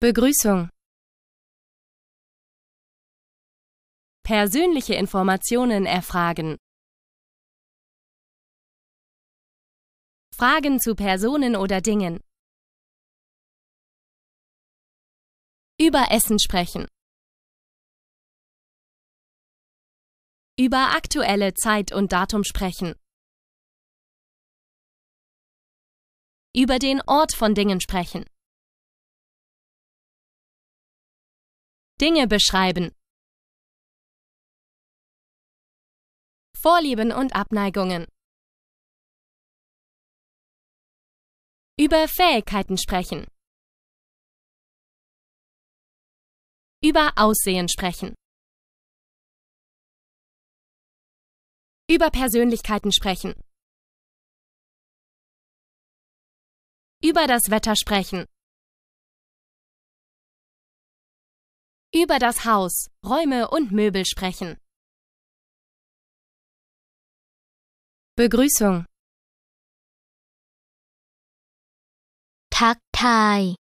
Begrüßung Persönliche Informationen erfragen Fragen zu Personen oder Dingen Über Essen sprechen Über aktuelle Zeit und Datum sprechen Über den Ort von Dingen sprechen Dinge beschreiben. Vorlieben und Abneigungen. Über Fähigkeiten sprechen. Über Aussehen sprechen. Über Persönlichkeiten sprechen. Über das Wetter sprechen. Über das Haus, Räume und Möbel sprechen. Begrüßung. Tag Tai.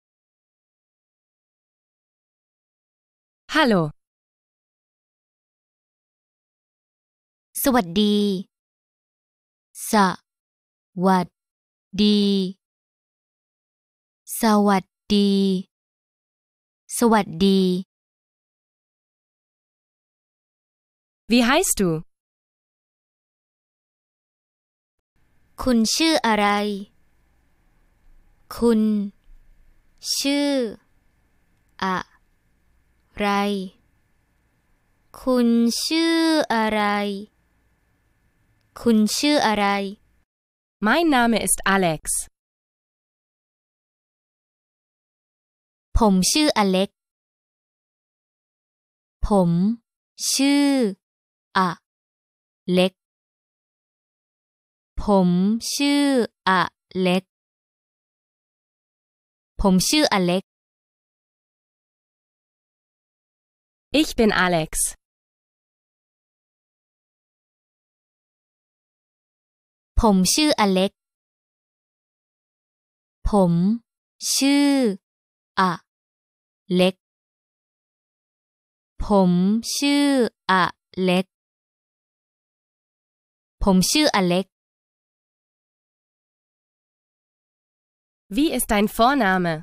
Hallo. สวัสดีสวัสดีสวัสดีสวัสดี Wie heißt du? คุณชื่ออะไร คุณชื่ออะไร คุณชื่ออะไรคุณชื่ออะไร Mein Name ist Alex ผมชื่ออเล็กผม ชื่ออะเล็ก ผมชื่ออะเล็ก ผมชื่ออเล็ก Ich bin Alex ผมชื่ออเล็ก ผมชื่ออะเล็ก ผมชื่ออะเล็กผมชื่ออเล็ก Wie ist dein Vorname?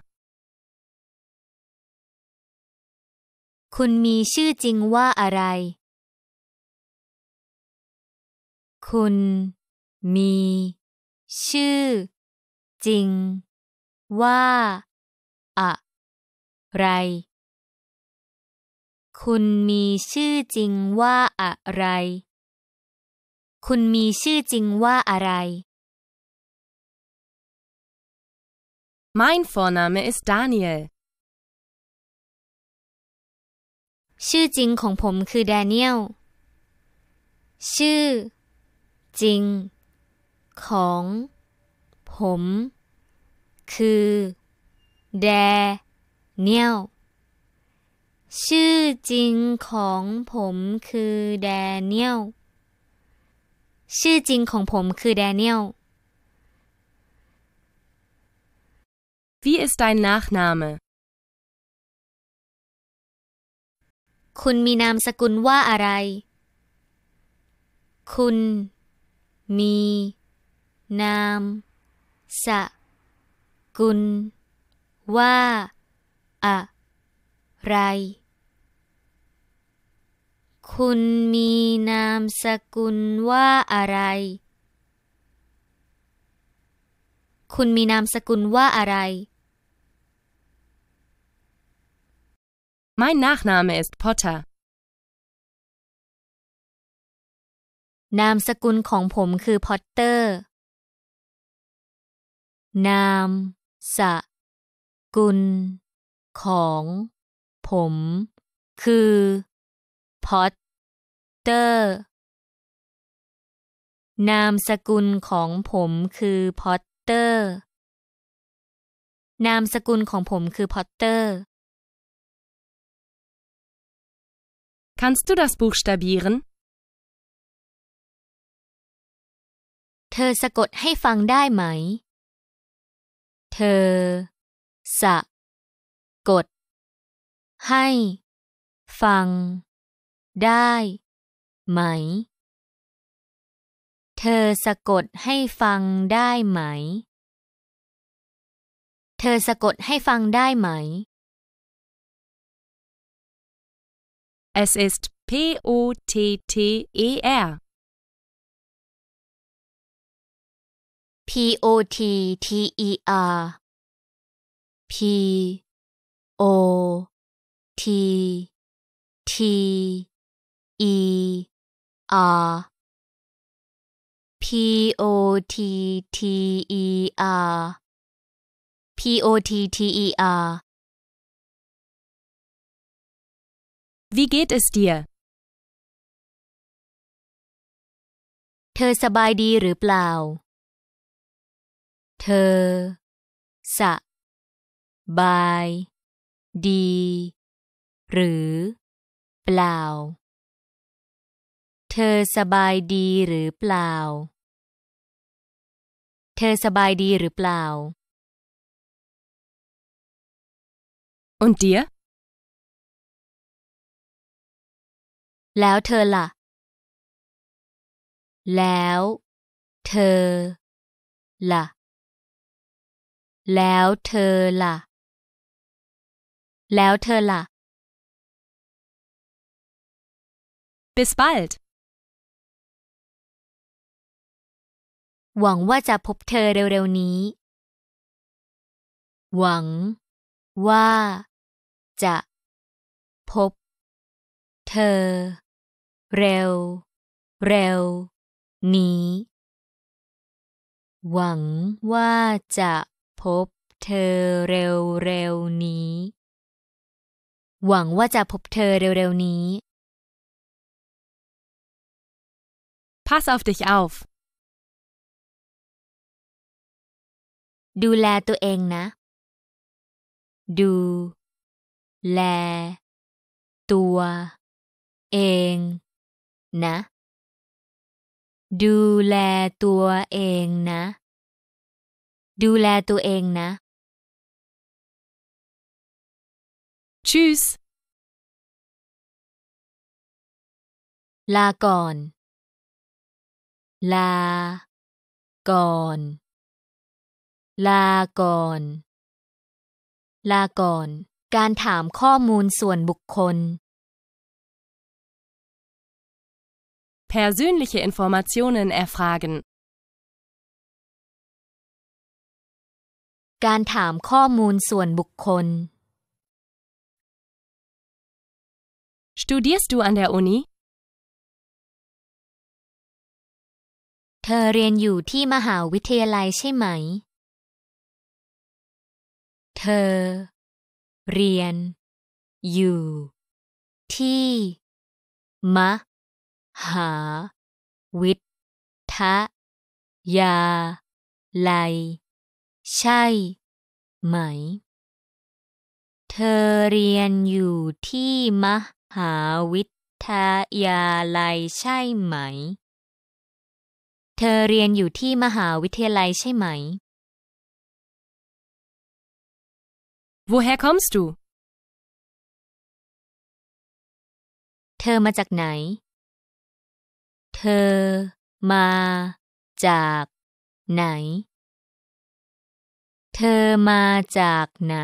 คุณมีชื่อจริงว่าอะไร คุณมีชื่อจริงว่าอะไร คุณมีชื่อจริงว่าอะไรคุณมีชื่อจริงว่าอะไร Mein Vorname ist Daniel ชื่อจริงของผมคือ Daniel ชื่อ จริง ของ ผม คือ Daniel ชื่อจริงของผมคือ Daniel ชื่อจริงของผมคือแดเนียล Wie ist dein Nachname? คุณมีนามสกุลว่าอะไร คุณมีนามสกุลว่าอะไรคุณมีนามสกุลว่าอะไร คุณมีนามสกุลว่าอะไร Mein Nachname ist Potter นามสกุลของผมคือพอตเตอร์นามสกุลของผมคือพอตเตอร์ นามสกุลของผมคือพอตเตอร์ นามสกุลของผมคือพอตเตอร์ Kannst du das buchstabieren? เธอสะกดให้ฟังได้ไหม เธอ สะกด ให้ ฟังได้ไหม เธอสะกดให้ฟังได้ไหม เธอสะกดให้ฟังได้ไหม Es ist P O T T E R P O T T E R P O T T e r e r p o t t e r p o t t e r Wie geht es dir เธอสบายดีหรือเปล่า เธอสบาย ดี หรือ เปล่าเธอสบายดีหรือเปล่าเธอสบายดีหรือเปล่า und dir แล้วเธอล่ะแล้วเธอล่ะแล้วเธอล่ะแล้วเธอล่ะ Bis bald หวังว่าจะพบเธอเร็วๆนี้ หวังว่า จะพบ เธอ เร็วเร็วนี้หวังว่าจะพบเธอเร็วเร็วนี้ หวังว่าจะพบเธอเร็วๆนี้ Pass auf dich auf. ดูแลตัวเองนะ ดู แล ตัว เอง นะ ดูแลตัวเองนะ ดูแลตัวเองนะ t ู c h s ลาก่อน ลา ก่อนลาก่อน ลาก่อน การถามข้อมูลส่วนบุคคล persönliche Informationen erfragen การถามข้อมูลส่วนบุคคล studierst du an der Uni เธอเรียนอยู่ที่มหาวิทยาลัยใช่ไหมเธอเรียนอยู่ที่ มหาวิทยาลัยใช่ไหม เธอเรียนอยู่ที่มหาวิทยาลัยใช่ไหมเธอเรียนอยู่ที่มหาวิทยาลัยใช่ไหม Woher kommst du? เธอมาจากไหน เธอมาจากไหน เธอมาจากไหน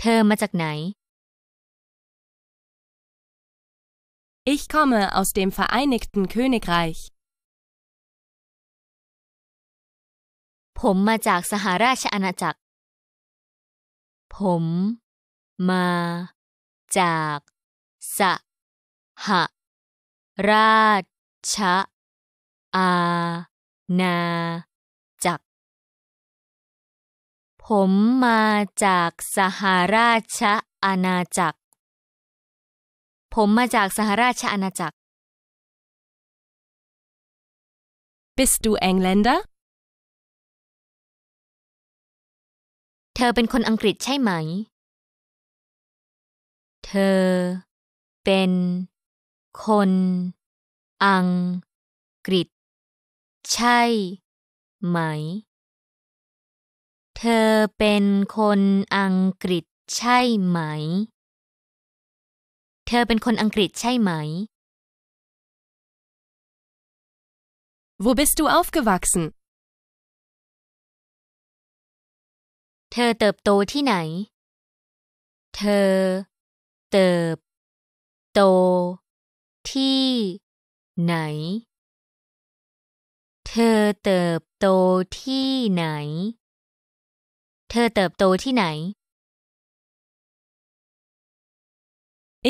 เธอมาจากไหน Ich komme aus dem Vereinigten Königreich. ผมมาจากสหราชอาณาจักรผมมาจากสหราชอาณาจักร ผมมาจากสหราชอาณาจักรผมมาจากสหราชอาณาจักร Bist du Engländer? เธอเป็นคนอังกฤษใช่ไหม เธอเป็นคน อังกฤษ ใช่ ไหม เธอเป็นคนอังกฤษใช่ไหม เธอเป็นคนอังกฤษใช่ไหม Wo bist du aufgewachsen? ธอเติบโตที่ไหนเธอ เติบ โตที่ ไหน เธอเติบโตที่ไหน เธอเติบโตที่ไหน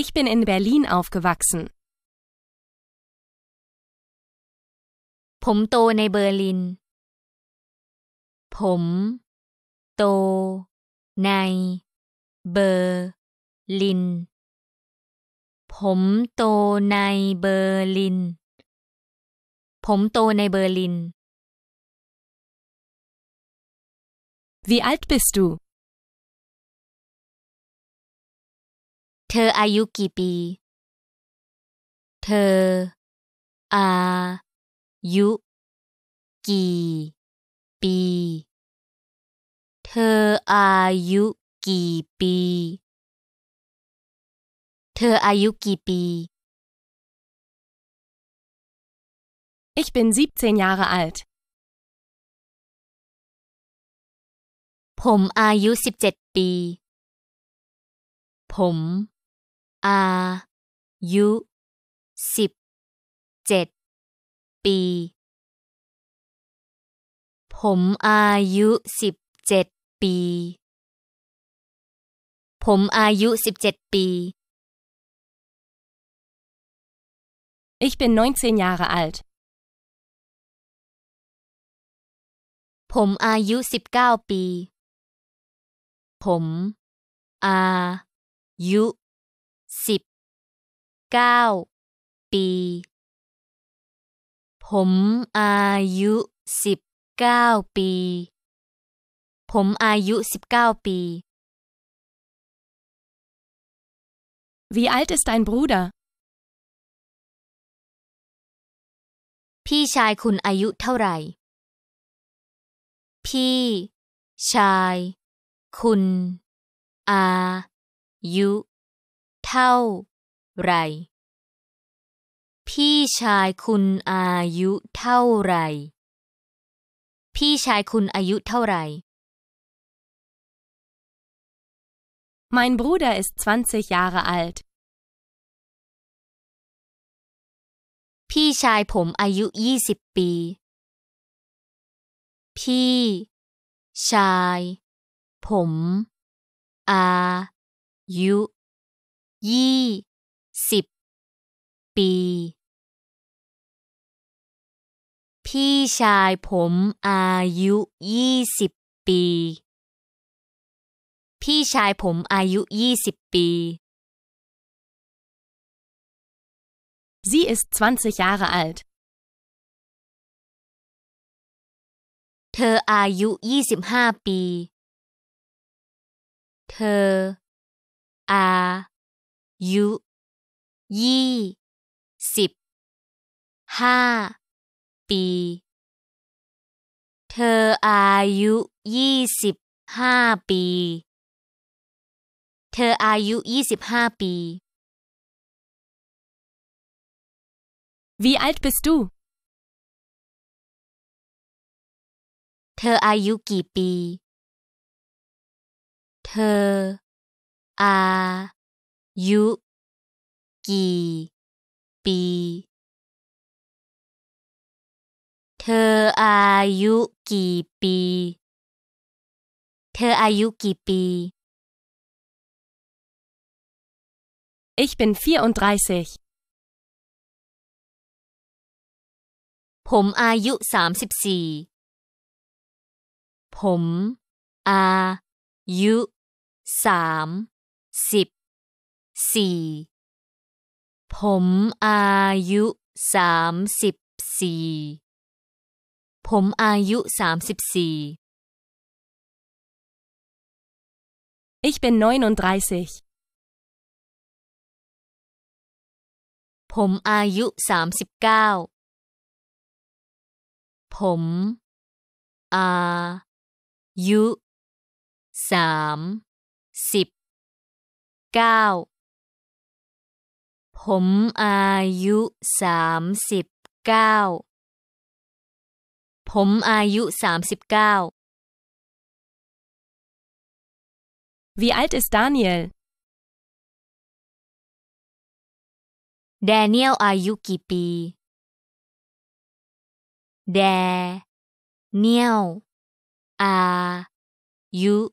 Ich bin in Berlin aufgewachsen. ผมโตในเบอร์ลิน ผมโตในเบอร์ลิน ผมโตในเบอร์ลิน ผมโตในเบอร์ลิน Wie alt bist du? เธออายุกี่ปี เธอ อา ยุ กี่ ปีธออายุกี่ปี เธออายุกี่ปี Ich bin 17 Jahre alt. ผมอายุ17ปี ผมอายุ17ปี ผมอายุ17ีผมอายุสิบเจ็ดปี Ich bin 19 Jahre alt. ผมอายุสิบเก้าปี ผมอายุสิบเก้าปี ผมอายุสิบเก้าปีผมอายุ19 ปี Wie alt ist dein Bruder? พี่ชายคุณอายุเท่าไหร่ พี่ ชาย คุณอายุ เท่าไหร่ พี่ชายคุณอายุเท่าไหร่พี่ชายคุณอายุเท่าไหร่ Mein Bruder ist 20 Jahre alt. พี่ชายผมอายุ20ปี พี่ชายผมอายุยี่สิบปีพี่ชายผมอายุยี่สิบปีพี่ชายผมอายุ20ปี Sie ist 20 Jahre alt. เธออายุ25ปี เธออายุยี่สิบห้าปีเธออายุยี่สิบห้าปีเธออายุ25ปี Wie alt bist du เธออายุกี่ปี เธอ อายุ กี่ ปี เธออายุกี่ปี เธออายุกี่ปี Ich bin 34. ผมอายุ34ผมอายุสามสิบสี่ผมอายุสามสิบสี่ผมอายุสามสิบสี่ Ich bin 39. ผมอายุสามสิบเก้า ผมอายุสามสิบเก้า ผมอายุสามสิบเก้า ผมอายุสามสิบเก้า Wie alt ist Daniel? Daniel Ayu Kipi. Daniel Ayu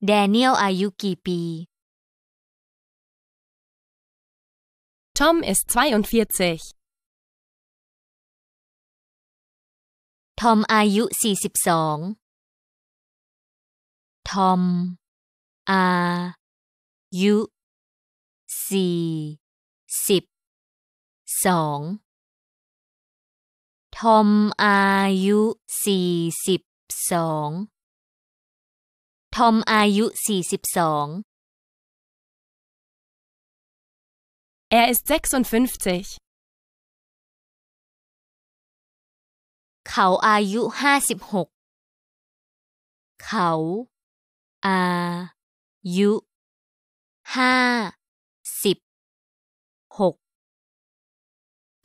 Daniel Ayu Tom ist 42. ทอมอายุ42ทอมอายุ42ทอมอายุ42ทอมอายุ42 Er ist 56. ขาอายุห้าสิบหกเขา อายุห้าสิบหก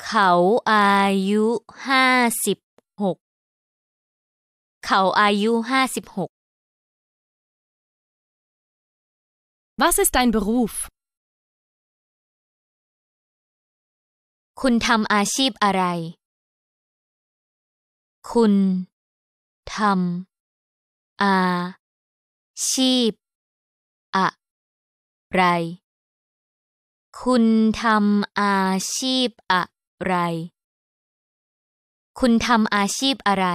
เขาอายุห้าสิบหก เขาอายุห้าสิบหก Was ist dein Beruf? คุณทำอาชีพอะไรคุณทำอาชีพ อะไร คุณทำอาชีพอะไร คุณทำอาชีพอะไร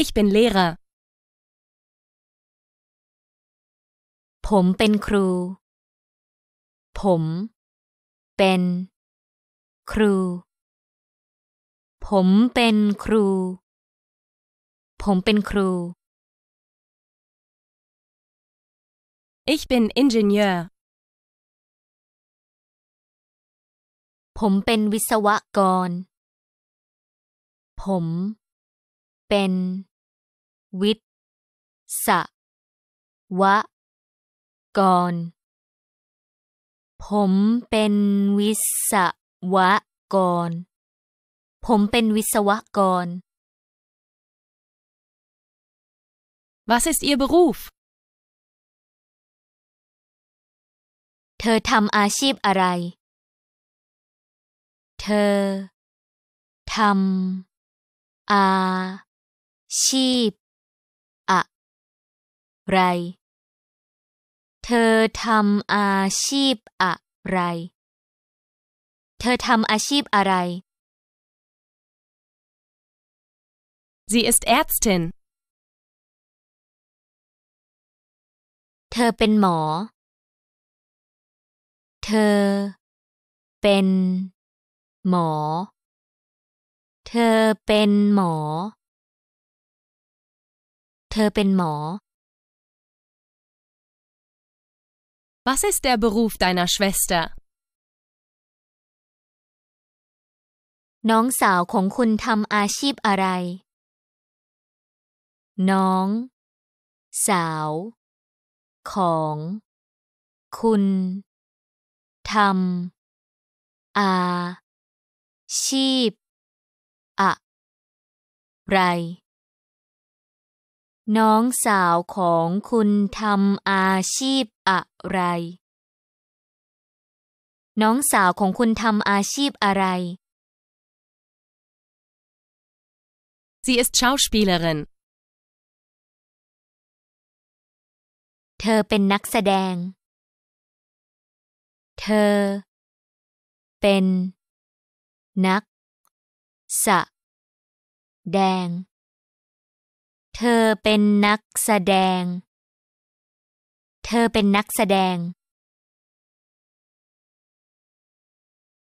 Ich bin Lehrer ผมเป็นครู ผม เป็น ครูผมเป็นครู ผมเป็นครู Ich bin Ingenieur ผมเป็นวิศวกร ผม เป็นวิศวกร ผมเป็นวิศวกรผมเป็นวิศวกร Was ist Ihr Beruf? เธอทำอาชีพอะไร เธอทำอาชีพอะไร เธอทำอาชีพอะไร เธอทำอาชีพอะไร Sie ist Ärztin. เธอเป็นหมอเธอเป็นหมอเธอเป็นหมอเธอเป็นหมอ Was ist der Beruf deiner Schwester? น้องสาวของคุณทำอาชีพอะไรน้อง สาว ของ คุณทำอาชีพ อะไร น้องสาวของคุณทำอาชีพอะไร น้องสาวของคุณทำอาชีพอะไร Sie ist Schauspielerin. เธอเป็นนักแสดง เธอ เป็น นักสะแดง เธอเป็นนักแสดง เธอเป็นนักแสดง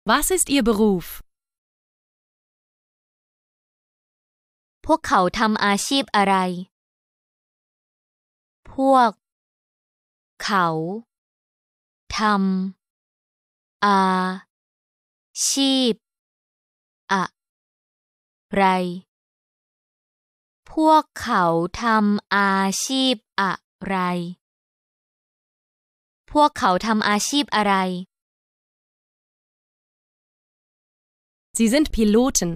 Was ist Ihr Beruf? พวกเขาทำอาชีพอะไร พวกเขาทำอาชีพอะไร พวกเขาทำอาชีพอะไร พวกเขาทำอาชีพอะไร Sie sind Piloten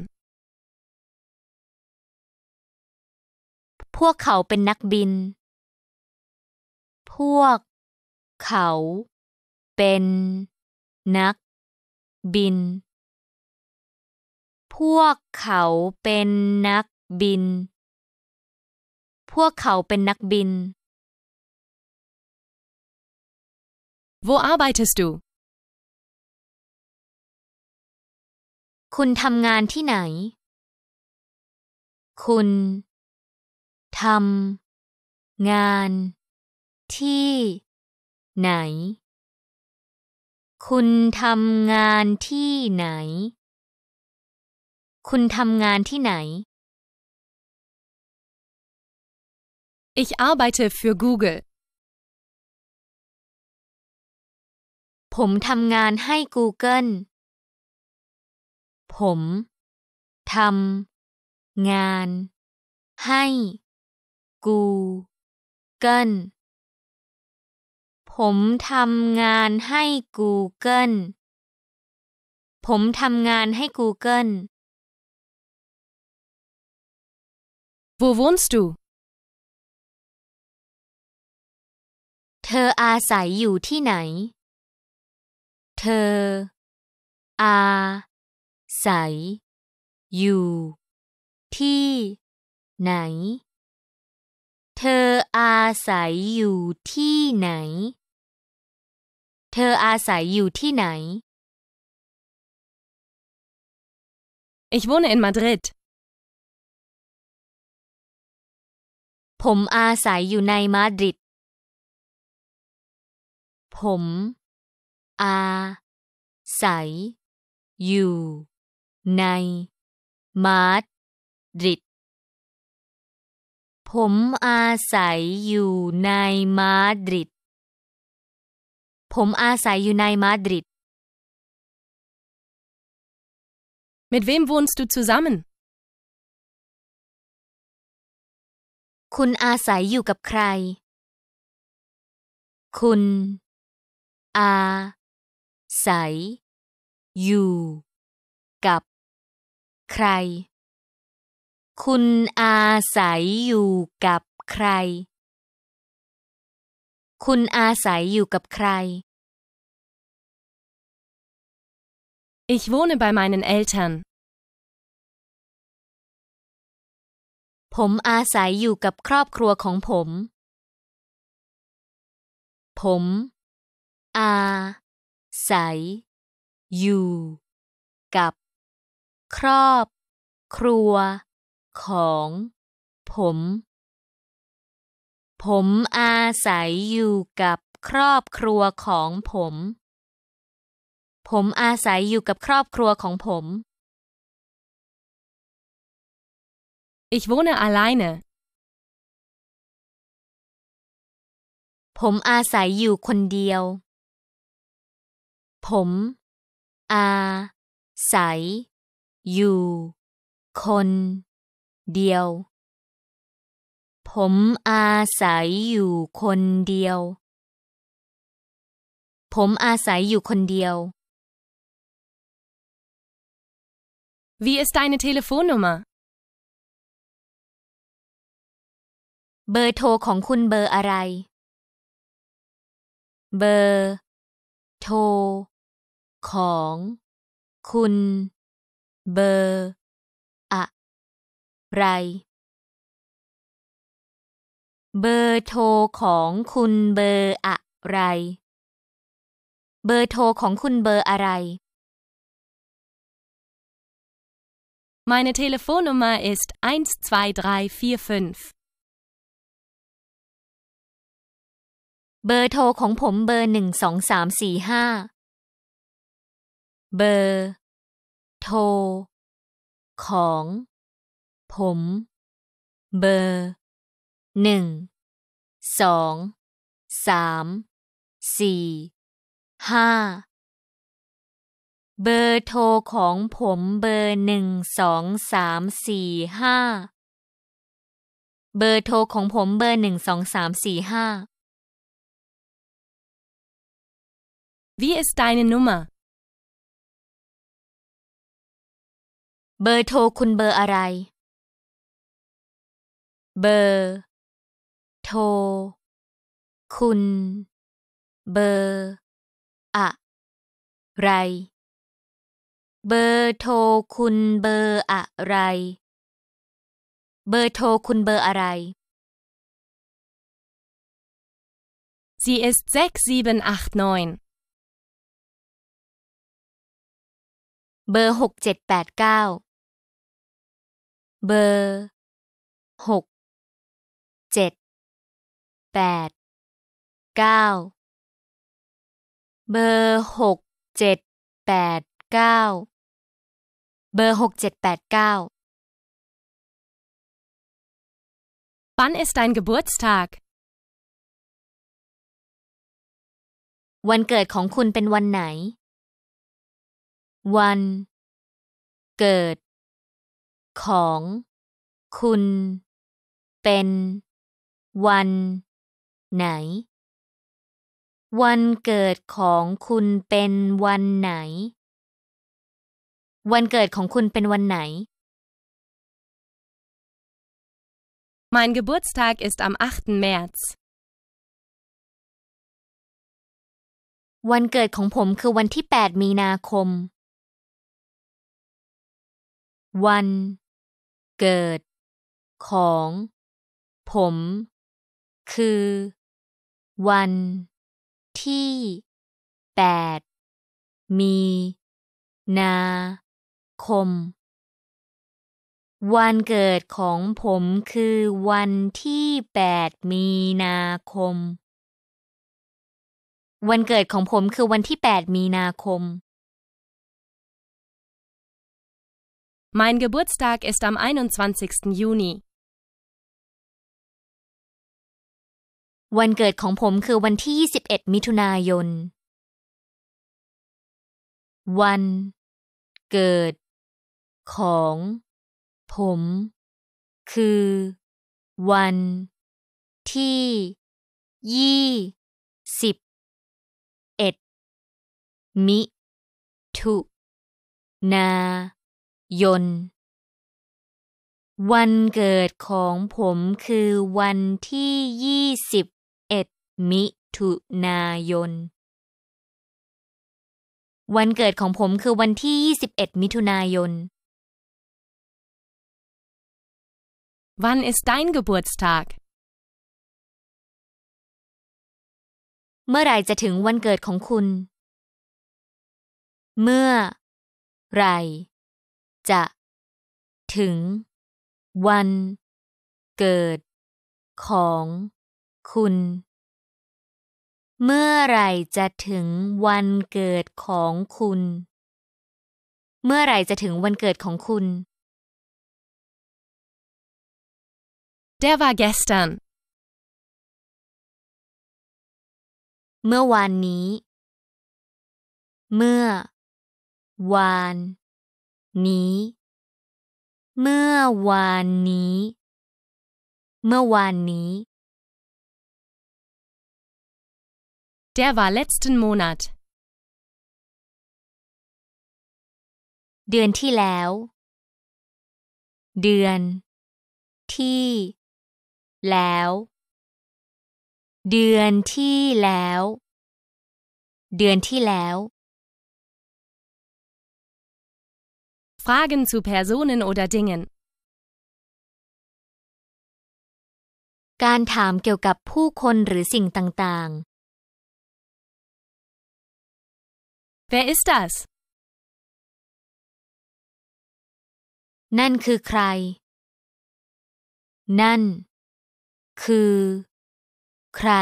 พวกเขาเป็นนักบิน พวกเขา เป็นนัก บิน พวกเขาเป็นนักบิน พวกเขาเป็นนักบิน Wo arbeitest du? คุณทำงานที่ไหน คุณทำงานที่ไหนคุณทำงานที่ไหน คุณทำงานที่ไหน Ich arbeite für Google ผมทำงานให้ Google ผมทำงานให้ Google ผมทำงานให้ Google ผมทำงานให้ Google Wo wohnst du? เธออาศัยอยู่ที่ไหน เธออาศัยอยู่ที่ไหนเธออาศัยอยู่ที่ไหนธออาศัยอยู่ที่ไหน Ich wohne in Madrid ผมอาศัยอยู่ในมาดริด ผมอาศัยอยู่ในมาดริดผมอาศัยอยู่ในมาดริดผมอาศัยอยู่ในมาดริด Mit wem wohnst du zusammen? คุณอาศัยอยู่กับใคร คุณอาศัยอยู่ กับใคร คุณอาศัยอยู่กับใครคุณอาศัยอยู่กับใคร Ich wohne bei meinen Eltern. ผมอาศัยอยู่กับครอบครัวของผม ผม อาศัยอยู่ กับ ครอบครัว ของ ผมผมอาศัยอยู่กับครอบครัวของผมผมอาศัยอยู่กับครอบครัวของผม Ich wohne alleine ผมอาศัยอยู่คนเดียว ผมอาศัยอยู่คนเดียว ผมอาศัยอยู่คนเดียวผมอาศัยอยู่คนเดียว Wie ist deine Telefonnummer? เบอร์โทรของคุณเบอร์อะไร เบอร์ โทรของคุณเบอร์อะไรเบอร์โทรของคุณเบอร์อะไรเบอร์โทรของคุณเบอร์อะไร Meine Telefonnummer ist 12345. เบอร์โทรของผมเบอร์หนึ่งสองสามสี่ห้าเบอร์ โทรของ ผม เบอร์หนึ่งเบอร์โทรของผมเบอร์หนึ่งสองสามสี่ห้า เบอร์โทรของผมเบอร์หนึ่งสองสามสี่ห้า Wie ist deine Nummer เบอร์โทรคุณเบอร์อะไร เบอร์ โทรคุณ เบอร์ อะไรเบอร์โทรคุณเบอร์อะไร เบอร์โทรคุณเบอร์อะไร Sie ist 6789เบอร์หกเจ็ดแปดเก้า เบอร์หกเจ็ดแปดเก้า เบอร์หกเจ็ดแปดเบอร์ 6789 Wann ist dein Geburtstag? วันเกิดของคุณเป็นวันไหน วันเกิดของคุณเป็นวันไหน วันเกิดของคุณเป็นวันไหนวันเกิดของคุณเป็นวันไหน Mein Geburtstag ist am 8. März. วันเกิดของผมคือวันที่ 8 มีนาคม วันเกิดของผมคือวันที่ 8 มีนาคมวันเกิดของผมคือวันที่ 8 มีนาคม วันเกิดของผมคือวันที่ 8 มีนาคม Mein Geburtstag ist am 21. Juni. วันเกิดของผมคือวันที่ 21 มิถุนายน วัน เกิดของผมคือ วันที่ยี่สิบเอ็ดมิถุนายนวันเกิดของผมคือวันที่ยี่สิบเอ็ดมิถุนายนวันเกิดของผมคือวันที่21มิถุนายน Wann ist dein Geburtstag? เมื่อไรจะถึงวันเกิดของคุณ เมื่อไรจะถึงวันเกิดของคุณ เมื่อไรจะถึงวันเกิดของคุณ เมื่อไรจะถึงวันเกิดของคุณ Der war gestern. เมื่อวานนี้ เมื่อ วาน นี้ เมื่อวานนี้ เมื่อวานนี้ Der war letzten Monat. เดือนที่แล้ว เดือน ที่แล้ว เดือนที่แล้ว เดือนที่แล้ว Fragen zu Personen oder Dingen การถามเกี่ยวกับผู้คนหรือสิ่งต่าง ๆ Wer ist das นั่นคือใคร นั่นคือ ใคร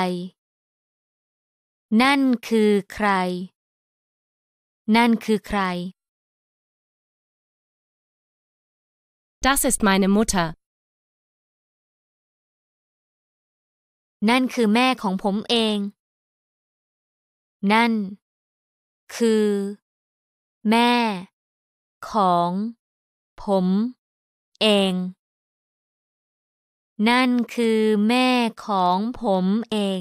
นั่นคือใคร นั่นคือใคร Das ist meine Mutter นั่นคือแม่ของผมเอง นั่น คือ แม่ ของ ผม เองนั่นคือแม่ของผมเอง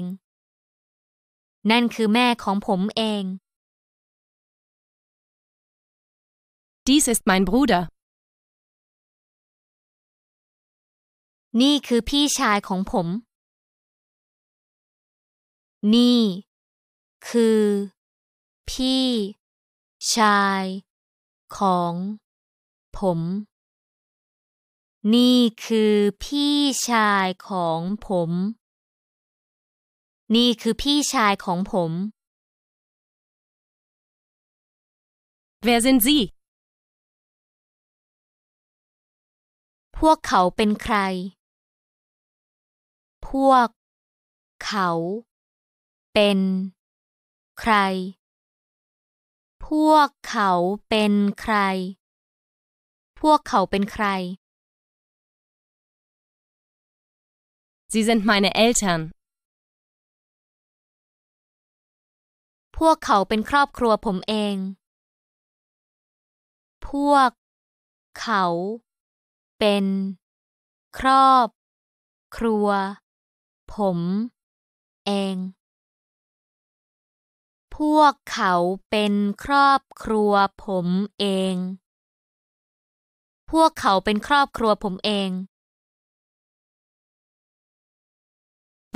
นั่นคือแม่ของผมเอง Dies ist mein Bruder นี่คือพี่ชายของผม นี่ คือพี่ ชาย ของผมนี่คือพี่ชายของผม นี่คือพี่ชายของผม Wer sind Sie พวกเขาเป็นใคร พวก เขาเป็น ใคร พวกเขาเป็นใคร พวกเขาเป็นใคร Sie sind meine Eltern. พวกเขาเป็นครอบครัวผมเอง พวก เขาเป็น ครอบครัว ผม เอง พวกเขาเป็นครอบครัวผมเองพวกเขาเป็นครอบครัวผมเอง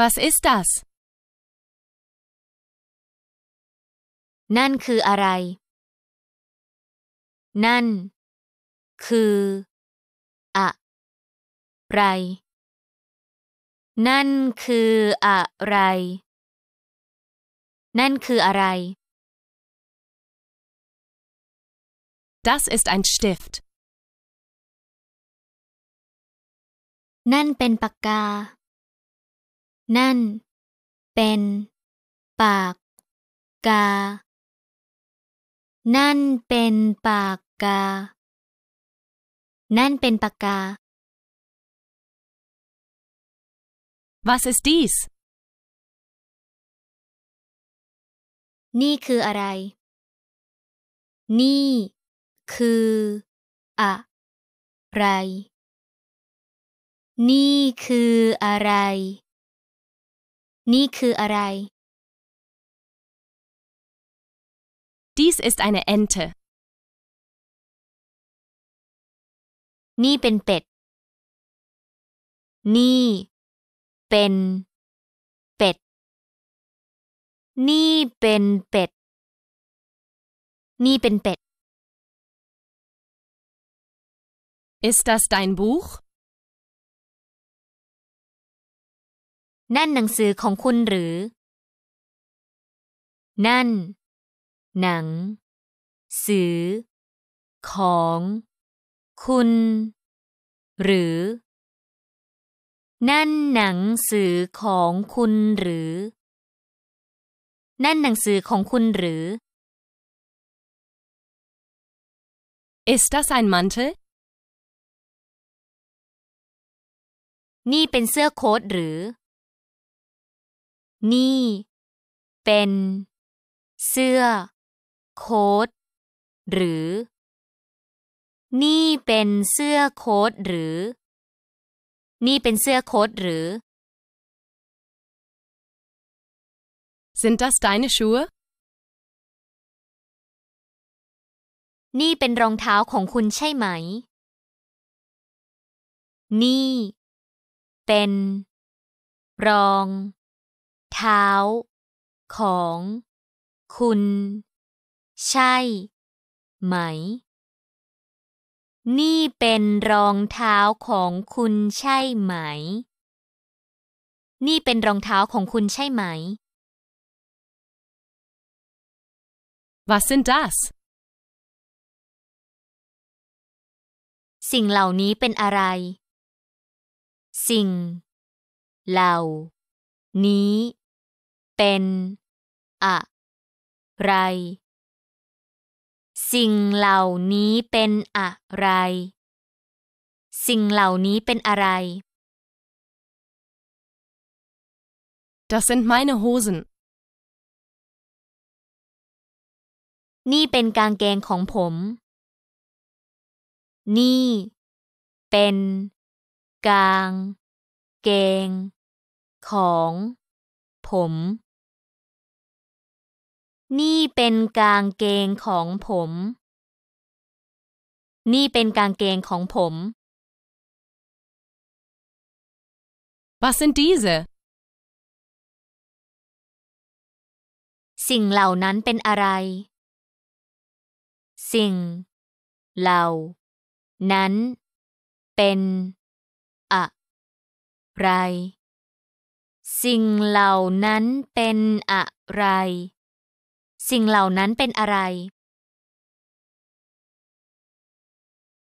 Was ist das? นั่นคืออะไรนั่นคืออะไรนั่นคืออะไรนั่นคืออะไร Das ist ein Stift นั่นเป็นปากกานั่นเป็น ปากกา นั่นเป็นปากกา นั่นเป็นปากกา Was ist dies? นี่คืออะไร นี่ คืออะไร นี่คืออะไรนี่คืออะไร Dies ist eine Ente. นี่เป็นเป็ด นี่เป็นเป็ด นี่เป็นเป็ด นี่เป็นเป็ด Ist das dein Buch? นั่นหนังสือของคุณหรือ นั่น หนังสือ ของคุณ หรือ นั่นหนังสือของคุณหรือ นั่นหนังสือของคุณหรือ Ist das ein Mantel? นี่เป็นเสื้อโค้ทหรือนี่ เป็น เสื้อ โค้ทหรือ นี่เป็นเสื้อโค้ทหรือ นี่เป็นเสื้อโค้ทหรือ Sind das deine Schuhe? นี่เป็นรองเท้าของคุณใช่ไหม นี่ เป็น รองเท้า ของคุณ ใช่ ไหม นี่เป็นรองเท้าของคุณใช่ไหม นี่เป็นรองเท้าของคุณใช่ไหม Was sind das? สิ่งเหล่านี้เป็นอะไร สิ่งเหล่านี้เป็น อะไร สิ่งเหล่านี้เป็นอะไร สิ่งเหล่านี้เป็นอะไร Das sind meine Hosen นี่เป็นกางเกงของผม นี่ เป็นกางเกง ของ ผมนี่เป็นกางเกงของผม นี่เป็นกางเกงของผม Was sind diese? สิ่งเหล่านั้นเป็นอะไร สิ่งเหล่านั้น เป็นอะไร สิ่งเหล่านั้นเป็นอะไรสิ่งเหล่านั้นเป็นอะไร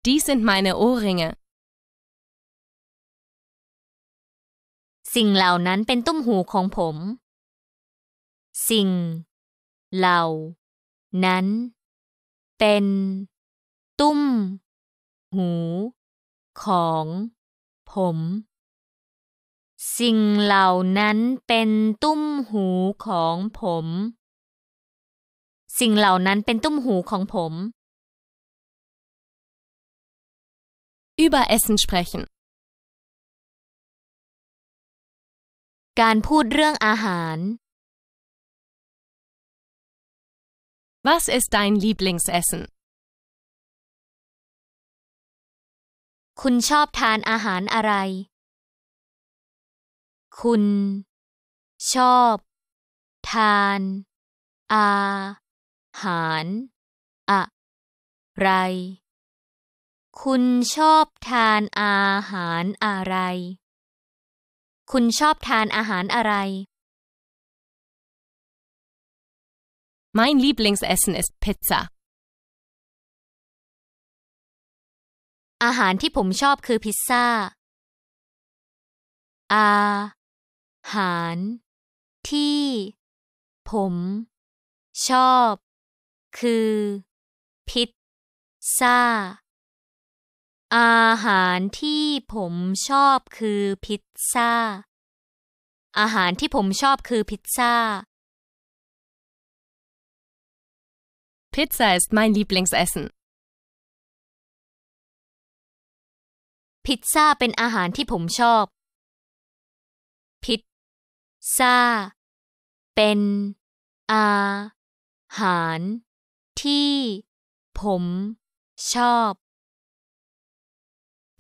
Dies sind meine Ohrringe. สิ่งเหล่านั้นเป็นตุ้มหูของผม สิ่งเหล่านั้น เป็นตุ้มหู ของผม สิ่งเหล่านั้นเป็นตุ้มหูของผมสิ่งเหล่านั้นเป็นตุ้มหูของผม über Essen sprechen การพูดเรื่องอาหาร Was ist dein Lieblingsessen? คุณชอบทานอาหารอะไร คุณ ชอบ ทานอาหาร อะไร คุณชอบทานอาหารอะไร คุณชอบทานอาหารอะไร Mein Lieblingsessen ist Pizza. อาหารที่ผมชอบคือพิซซ่า อาหาร ที่ ผม ชอบคือ พิซซ่าอาหารที่ผมชอบคือพิซซ่าอาหารที่ผมชอบคือพิซซ่า Pizza ist mein Lieblingsessen. พิซซ่าเป็นอาหารที่ผมชอบ พิซซ่าเป็น อาหารที่ผมชอบ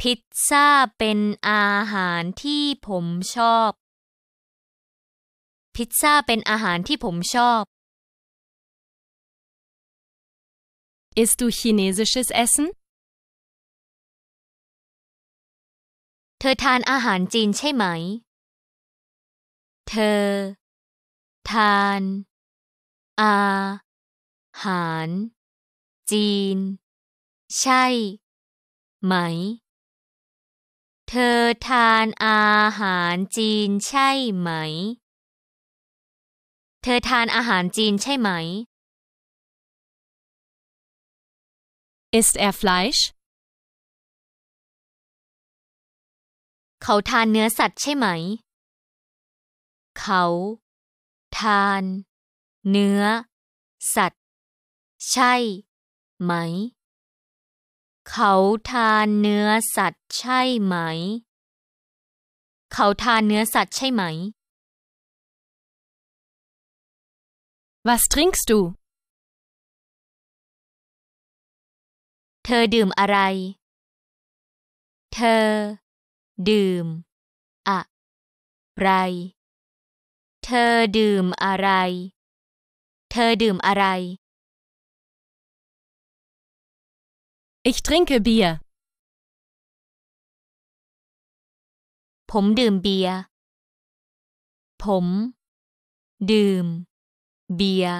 พิซซ่าเป็นอาหารที่ผมชอบพิซซ่าเป็นอาหารที่ผมชอบ Isst du chinesisches Essen? เธอทานอาหารจีนใช่ไหม เธอ ทาน อาหารจีนใช่ไหม เธอทานอาหารจีนใช่ไหม เธอทานอาหารจีนใช่ไหม Ist er Fleisch? เขาทานเนื้อสัตว์ใช่ไหม เขา ทาน เนื้อ สัตว์ใช่ ไหม เขาทานเนื้อสัตว์ใช่ไหม เขาทานเนื้อสัตว์ใช่ไหม Was trinkst du เธอดื่มอะไร เธอ ดื่ม อะไร เธอดื่มอะไร เธอดื่มอะไร Ich trinke Bier. ผมดื่มเบียร์ผมดื่มเบียร์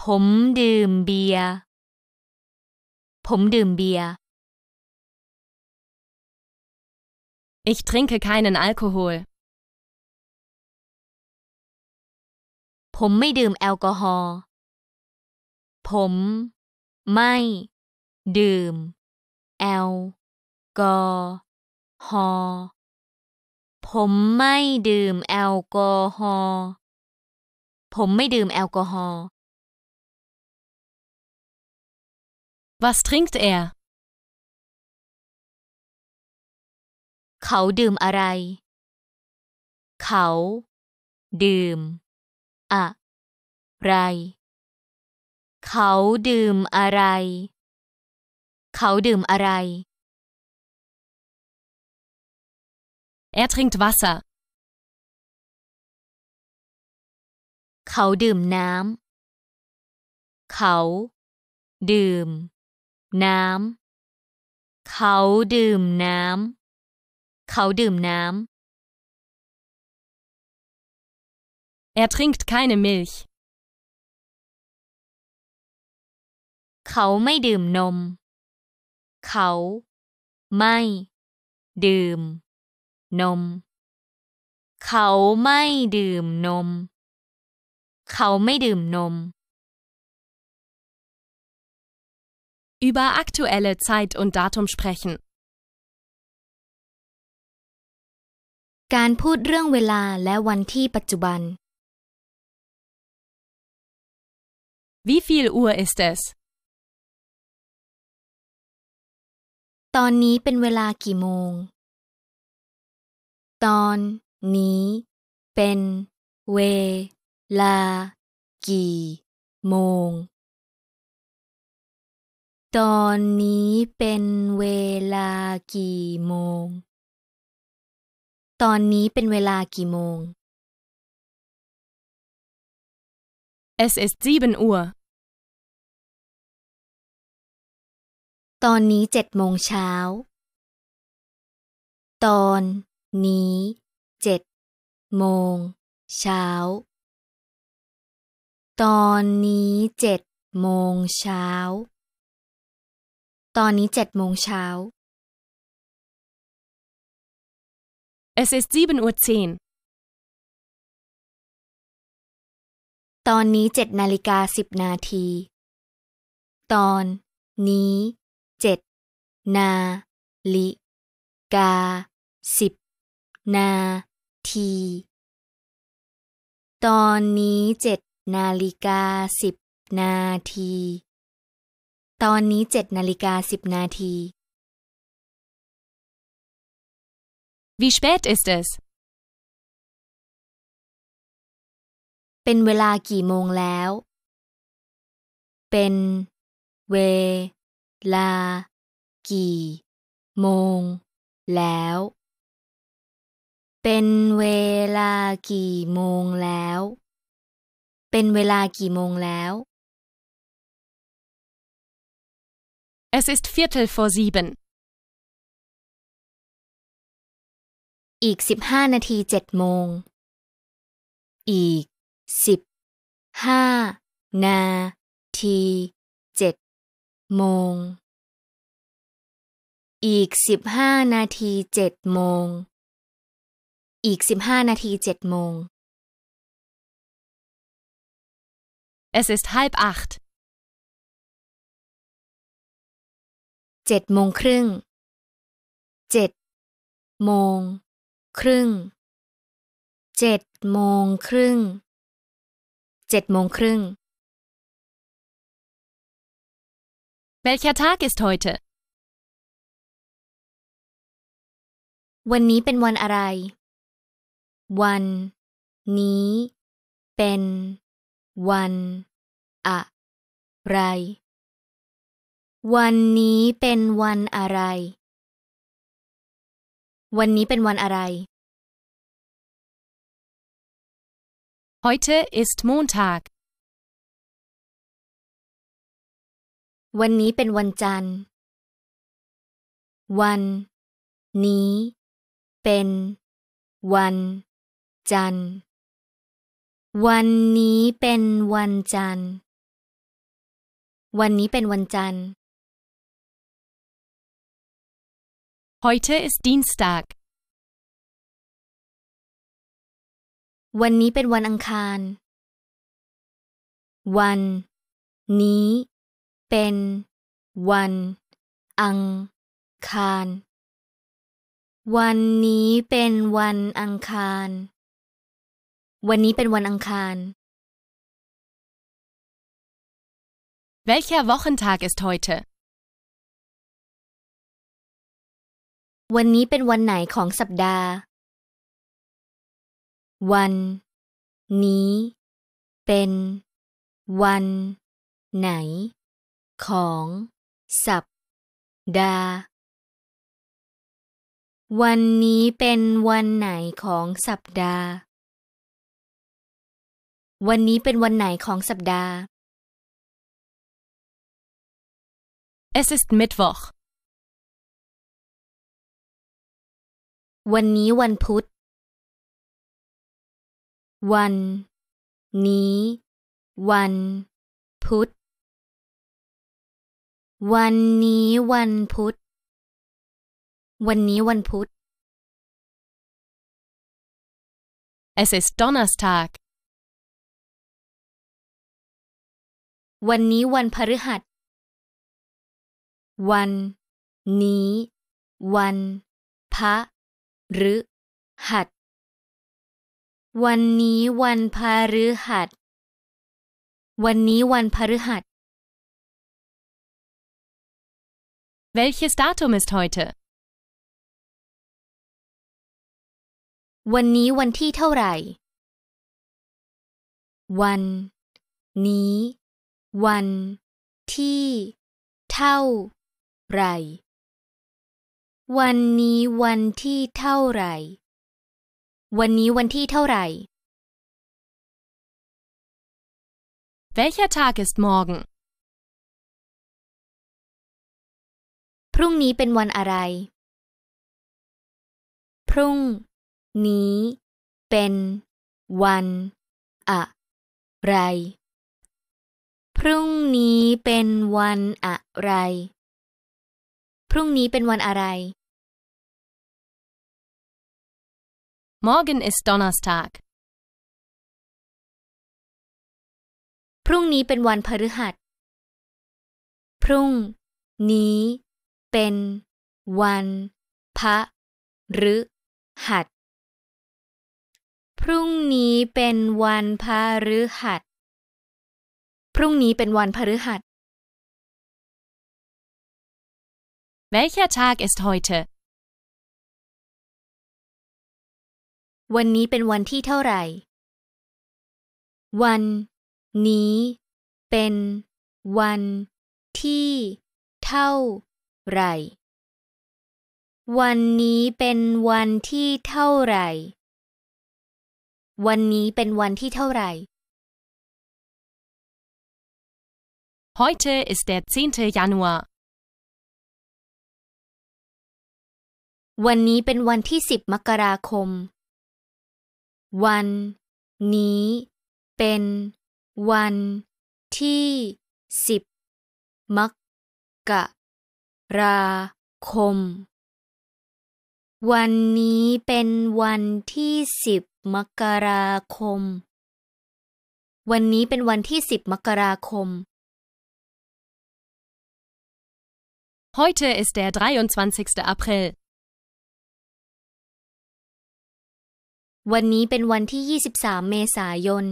ผมดื่มเบียร์ผมดื่มเบียร์ Ich trinke keinen Alkohol. ผมไม่ดื่มแอลกอฮอล์ผมไม่ดื่ม แอลกอฮอล์ผมไม่ดื่มแอลกอฮอล์ผมไม่ดื่มแอลกอฮอล์ Was trinkt er เขาดื่มอะไร เขา ดื่ม อะไร เขาดื่มอะไรเขาดื่มอะไร Er trinkt Wasser. เขาดื่มน้ำเขา ดื่ม น้ำเขาดื่มน้ำเขาดื่มน้ำ Er trinkt keine Milch. เขาไม่ดื่มนมเขา ไม่ ดื่ม นม เขาไม่ดื่มนม เขาไม่ดื่มนม Über aktuelle Zeit und Datum sprechen. การพูดเรื่องเวลาและวันที่ปัจจุบัน Wie viel Uhr ist es? ตอนนี้เป็นเวลากี่โมง ตอนนี้เป็นเวลากี่โมง ตอนนี้เป็นเวลากี่โมง ตอนนี้เป็นเวลากี่โมง Es ist sieben Uhr. ตอนนี้เจ็ดโมงเช้า ตอนนี้เจ็ดโมงเช้า ตอนนี้เจ็ดโมงเช้า ตอนนี้เจ็ดโมงเช้า Es ist sieben Uhr zehn. ตอนนี้เจ็ดนาฬิกาสิบนาที ตอน นี้เจ็ด นาลิกาสิบนาที ตอนนี้เจ็ดนาฬิกาสิบนาทีตอนนี้เจ็ดนาฬิกาสิบนาที Wie spät ist es? เป็นเวลากี่โมงแล้ว เป็นเวลากี่ โมง แล้ว เป็นเวลากี่โมงแล้ว เป็นเวลากี่โมงแล้ว Es ist Viertel vor sieben. อีกสิบห้านาทีเจ็ดโมง อีกสิบห้านาทีโมง อีกสิบห้านาทีเจ็ดโมง อีกสิบห้านาทีเจ็ดโมง Es ist halb acht. เจ็ดโมงครึ่ง เจ็ดโมงครึ่ง เจ็ดโมงครึ่ง เจ็ดโมงครึ่ง welcher Tag ist heute? วันนี้เป็นวันอะไรวันนี้เป็นวันอะไรวันนี้เป็นวันอะไรวันนี้เป็นวันอะไร Heute ist Montag. วันนี้เป็นวันจันทร์ วันนี้เป็นวันจันทร์วันนี้เป็นวันจันทร์ วันนี้เป็นวันจันทร์ Heute ist Dienstag วันนี้เป็นวันอังคาร วันนี้เป็น วัน อังคาร วันนี้เป็นวันอังคาร วันนี้เป็นวันอังคาร Welcher Wochentag ist heute? วันนี้เป็นวันไหนของสัปดาห์ วันนี้เป็นวันไหนของ สัปดาห์วันนี้เป็นวันไหนของสัปดาห์ วันนี้เป็นวันไหนของสัปดาห์ Es ist Mittwoch วันนี้วันพุธ วัน นี้ วัน พุธวันนี้วันพุธ วันนี้วันพุธ Es ist Donnerstag วันนี้วันพฤหัสวันนี้วันพะหรือหัดวันนี้วันพฤหัส วันนี้วันพฤหัส Welches Datum ist heute? วันนี้วันที่เท่าไหร่วันนี้วันที่เท่าไหร่วันนี้วันที่เท่าไหร่วันนี้วันที่เท่าไหร่ Welcher Tag ist morgen? พรุ่งนี้เป็นวันอะไร พรุ่ง นี้เป็น วัน อะไร พรุ่งนี้เป็นวันอะไร พรุ่งนี้เป็นวันอะไร Morgen ist Donnerstag พรุ่งนี้เป็นวันพฤหัส พรุ่ง นี้เป็น วันพระหรือ หัดพรุ่งนี้เป็นวันพระหรือหัดพรุ่งนี้เป็นวันพระหรือหัด Welcher Tag ist heute? วันนี้เป็นวันที่เท่าไหร่ วัน นี้ เป็น วัน ที่ เท่าไร วันนี้เป็นวันที่เท่าไหร่ วันนี้เป็นวันที่เท่าไหร่ Heute ist der 10. Januar. วันนี้เป็นวันที่สิบมกราคม วันนี้เป็นวันที่สิบมกราคมราคม วันนี้เป็นวันที่สิบมกราคม วันนี้เป็นวันที่สิบมกราคม Heute ist der 23. April. วันนี้เป็นวันที่23เมษายน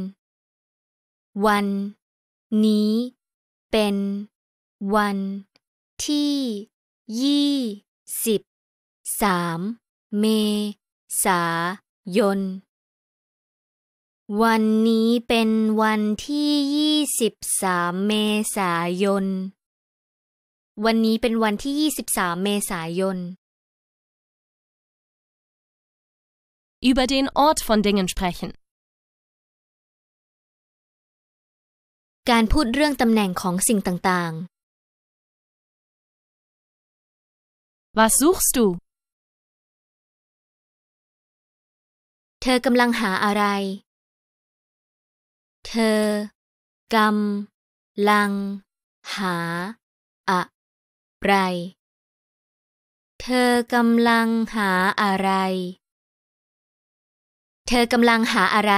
วัน นี้เป็น วัน ที่ยี่สิบสามเมษายนวันนี้เป็นวันที่ยี่สิบสามเมษายนวันนี้เป็นวันที่ยี่สิบสามเมษายน über den Ort von Dingen sprechen การพูดเรื่องตำแหน่งของสิ่งต่างๆ Was suchst du? เธอกำลังหาอะไรเธอกำลังหาอะไรเธอกำลังหาอะไรเธอกำลังหาอะไร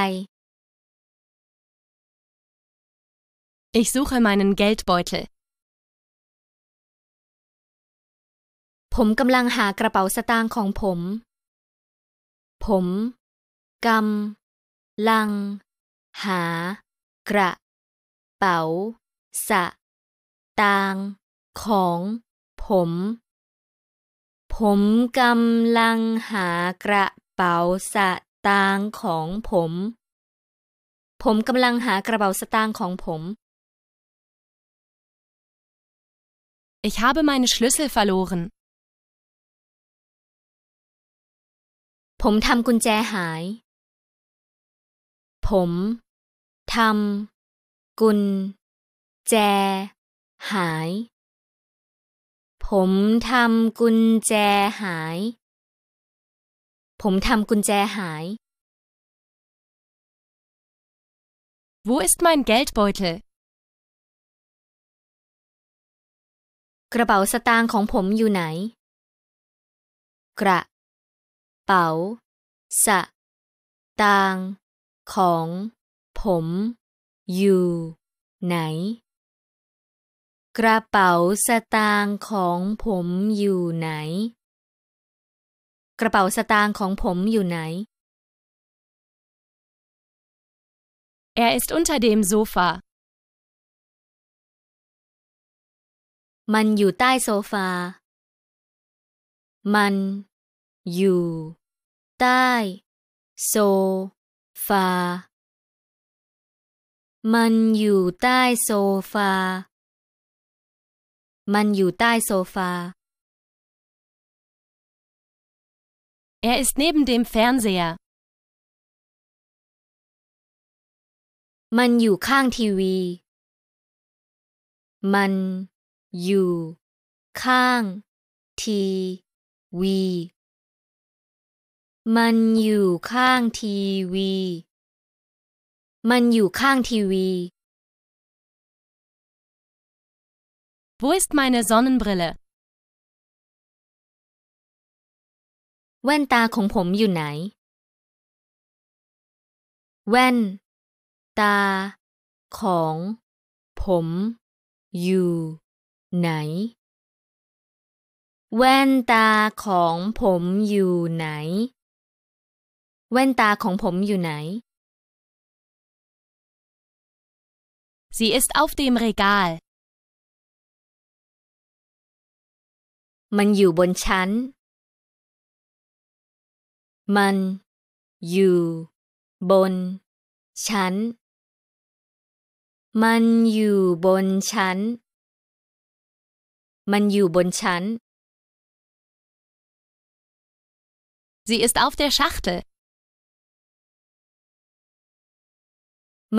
Ich suche meinen Geldbeutel. ผมกำลังหากระเป๋าสตางค์ของผม ผมกำลังหากระเป๋าสตางของผม ผมกำลัง หากระเป๋าสตางของ ผม ผมกำลังหากระเป๋าสตางค์ของผม Ich habe meine Schlüssel verloren. ผมทำกุญแจหาย ผมทำกุญแจหาย ผมทำกุญแจหาย ผมทำกุญแจหาย Wo ist mein Geldbeutel? กระเป๋าสตางค์ของผมอยู่ไหน กระเป๋าสะตางของ ผม อยู่ ไหน กระเป๋าสตางค์ของผมอยู่ไหน กระเป๋าสตางค์ของผมอยู่ไหน Er ist unter dem Sofa. มันอยู่ใต้โซฟา มันอยู่ใต้โซฟา มันอยู่ใต้โซฟา มันอยู่ใต้โซฟา Er ist neben dem Fernseher. มันอยู่ข้างทีวี มันอยู่ ข้าง ทีวีมันอยู่ข้างทีวี มันอยู่ข้างทีวี Wo ist meine Sonnenbrille? แว่นตาของผมอยู่ไหน แว่นตาของผมอยู่ไหน แว่นตาของผมอยู่ไหนแว่นตาของผมอยู่ไหน Sie ist auf dem Regal มันอยู่บนชั้นมันอยู่บนชั้นมันอยู่บนชั้นมันอยู่บนชั้น Sie ist auf der Schachtel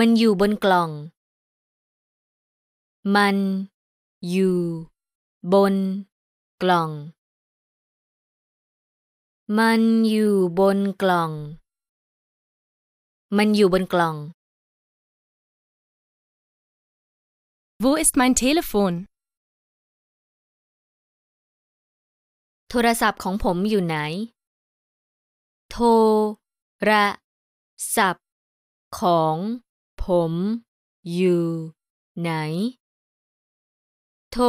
มันอยู่บนกล่อง มันอยู่ บนกล่อง มันอยู่บนกล่อง มันอยู่บนกล่อง Wo ist mein Telefon? โทรศัพท์ของผมอยู่ไหน โทรศัพท์ของผมอยู่ ไหน โท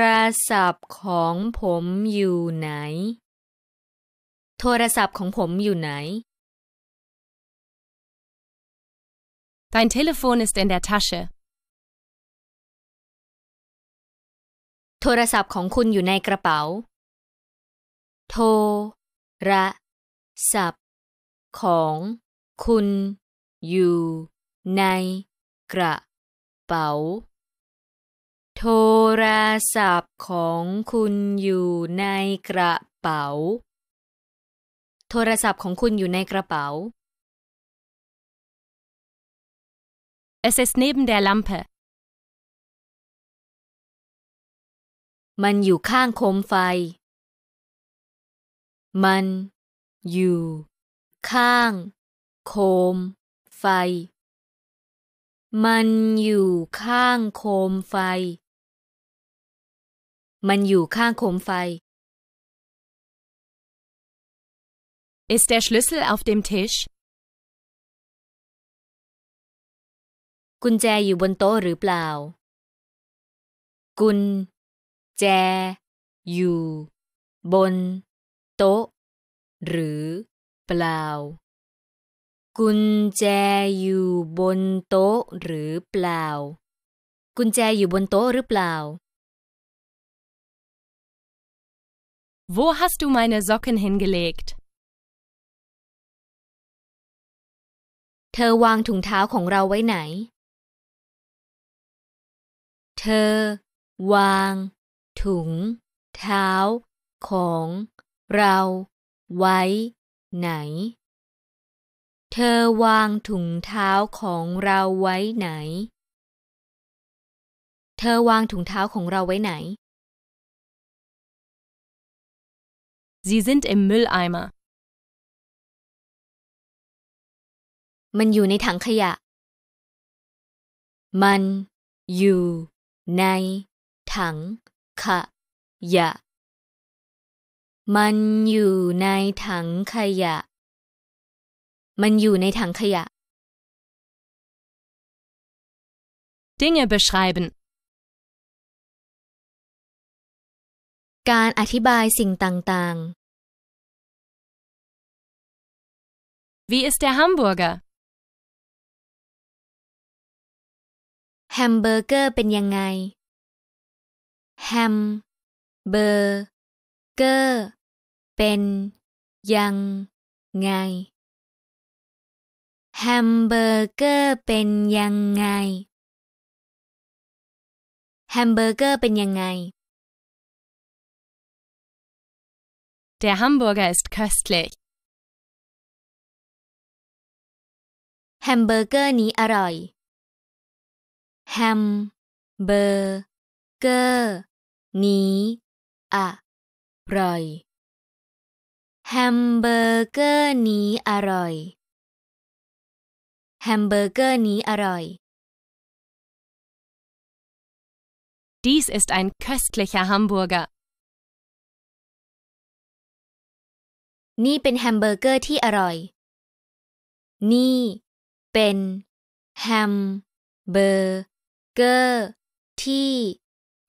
รศัพท์ของผมอยู่ไหน โทรศัพท์ของผมอยู่ไหน Dein Telefon ist in der Tasche. โทรศัพท์ของคุณอยู่ในกระเป๋า โทรศัพท์ ของคุณ อยู่ในกระเป๋า โทรศัพท์ของคุณอยู่ในกระเป๋า โทรศัพท์ของคุณอยู่ในกระเป๋า Es ist neben der Lampe. มันอยู่ข้างโคมไฟ มันอยู่ ข้าง โคม ไฟมันอยู่ข้างโคมไฟ มันอยู่ข้างโคมไฟ Ist der Schlüssel auf dem Tisch? กุญแจอยู่บนโต๊ะหรือเปล่า กุญแจ อยู่ บน โต๊ะหรือ เปล่ากุญแจอยู่บนโต๊ะหรือเปล่า กุญแจอยู่บนโต๊ะหรือเปล่า Wo hast du meine Socken hingelegt? เธอวางถุงเท้าของเราไว้ไหน เธอ วาง ถุง เท้า ของ เรา ไว้ ไหนเธอวางถุงเท้าของเราไว้ไหน เธอวางถุงเท้าของเราไว้ไหน Sie sind im Mülleimer มันอยู่ในถังขยะ มันอยู่ใน ถังขยะ มันอยู่ในถังขยะมันอยู่ในถังขยะ Dinge beschreiben การอธิบายสิ่งต่างๆ Wie ist der Hamburger แฮมเบอร์เกอร์เป็นยังไง แฮมเบอร์เกอร์เป็นยังไงแฮมเบอร์เกอร์เป็นยังไงแฮมเบอร์เกอร์เป็นยังไง Der Hamburger ist köstlich. Hamburger ni aroi. Ham ่อย แฮมเบอร์เกอร์นี้อร่อยแฮมแฮมเบอร์เกอร์นี้อร่อย Dies ist ein köstlicher Hamburger. นี่เป็นแฮมเบอร์เกอร์ที่อร่อย นี่เป็นแฮมเบอร์เกอร์ที่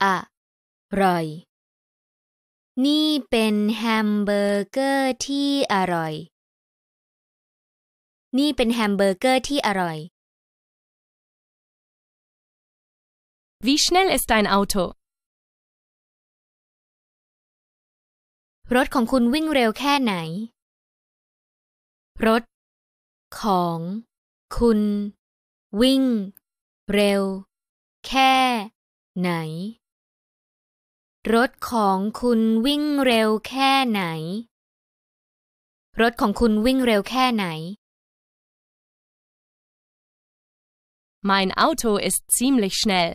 อร่อยนี่เป็นแฮมเบอร์เกอร์ที่อร่อยนี่เป็นแฮมเบอร์เกอร์ที่อร่อย Wie schnell ist dein Auto? รถของคุณวิ่งเร็วแค่ไหน รถของคุณวิ่งเร็ว แค่ ไหน รถของคุณวิ่งเร็วแค่ไหนรถของคุณวิ่งเร็วแค่ไหน Mein Auto ist ziemlich schnell.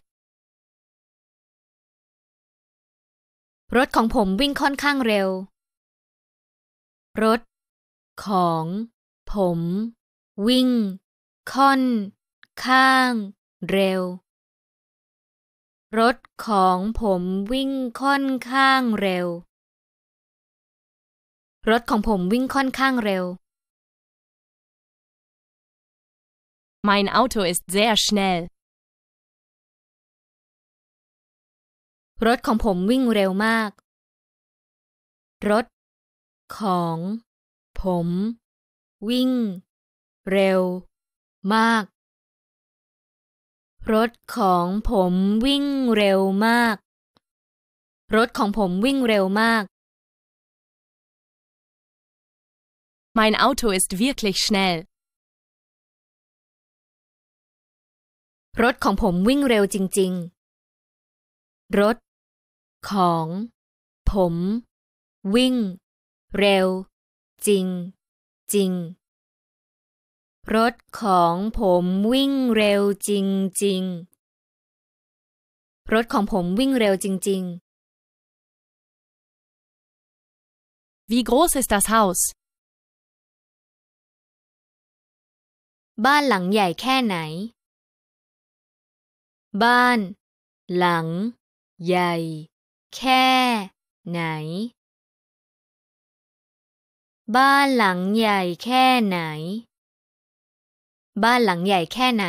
รถของผมวิ่งค่อนข้าง เร็ว รถของผมวิ่งค่อนข้างเร็ว รถของผมวิ่งค่อนข้างเร็วรถของผมวิ่งค่อนข้างเร็ว Mein Auto ist sehr schnell. รถของผมวิ่งเร็วมากรถของผมวิ่งเร็วมาก รถของผมวิ่งเร็วมาก รถของผมวิ่งเร็วมาก Mein Auto ist wirklich schnell. รถของผมวิ่งเร็วจริงๆ รถ ของ ผม วิ่ง เร็ว จริง จริง รถของผมวิ่งเร็วจริงจริงรถของผมวิ่งเร็วจริงๆ Wie groß ist das Haus? บ้านหลังใหญ่แค่ไหนบ้าน หลัง ใหญ่ แค่ ไหน บ้านหลังใหญ่แค่ไหน บ้านหลังใหญ่แค่ไหน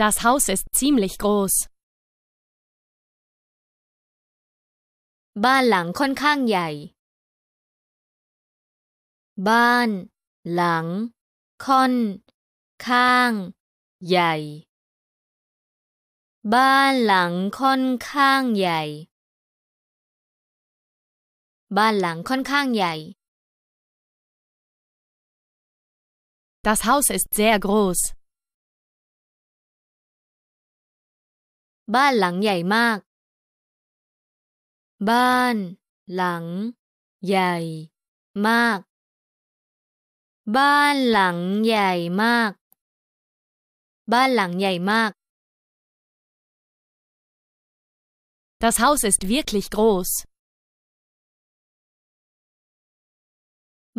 Das Haus ist ziemlich groß. บ้านหลังค่อนข้างใหญ่ บ้าน หลัง ค่อนข้าง ใหญ่ บ้านหลังค่อนข้างใหญ่ บ้านหลังค่อนข้างใหญ่ Das Haus ist sehr groß บ้านหลังใหญ่มาก บ้าน หลัง ใหญ่ มาก บ้านหลังใหญ่มากบ้านหลังใหญ่มาก Das Haus ist wirklich groß.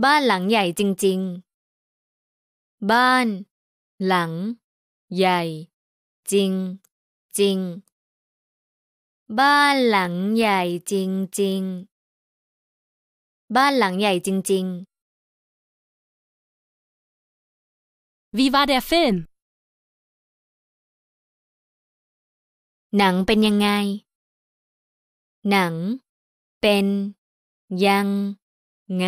บ้านหลังใหญ่จริงๆบ้านหลังใหญ่จริงจริงบ้านหลังใหญ่จริงๆบ้านหลังใหญ่จริงๆ Wie war der Film? หนังเป็นยังไง หนังเป็นยัง ไง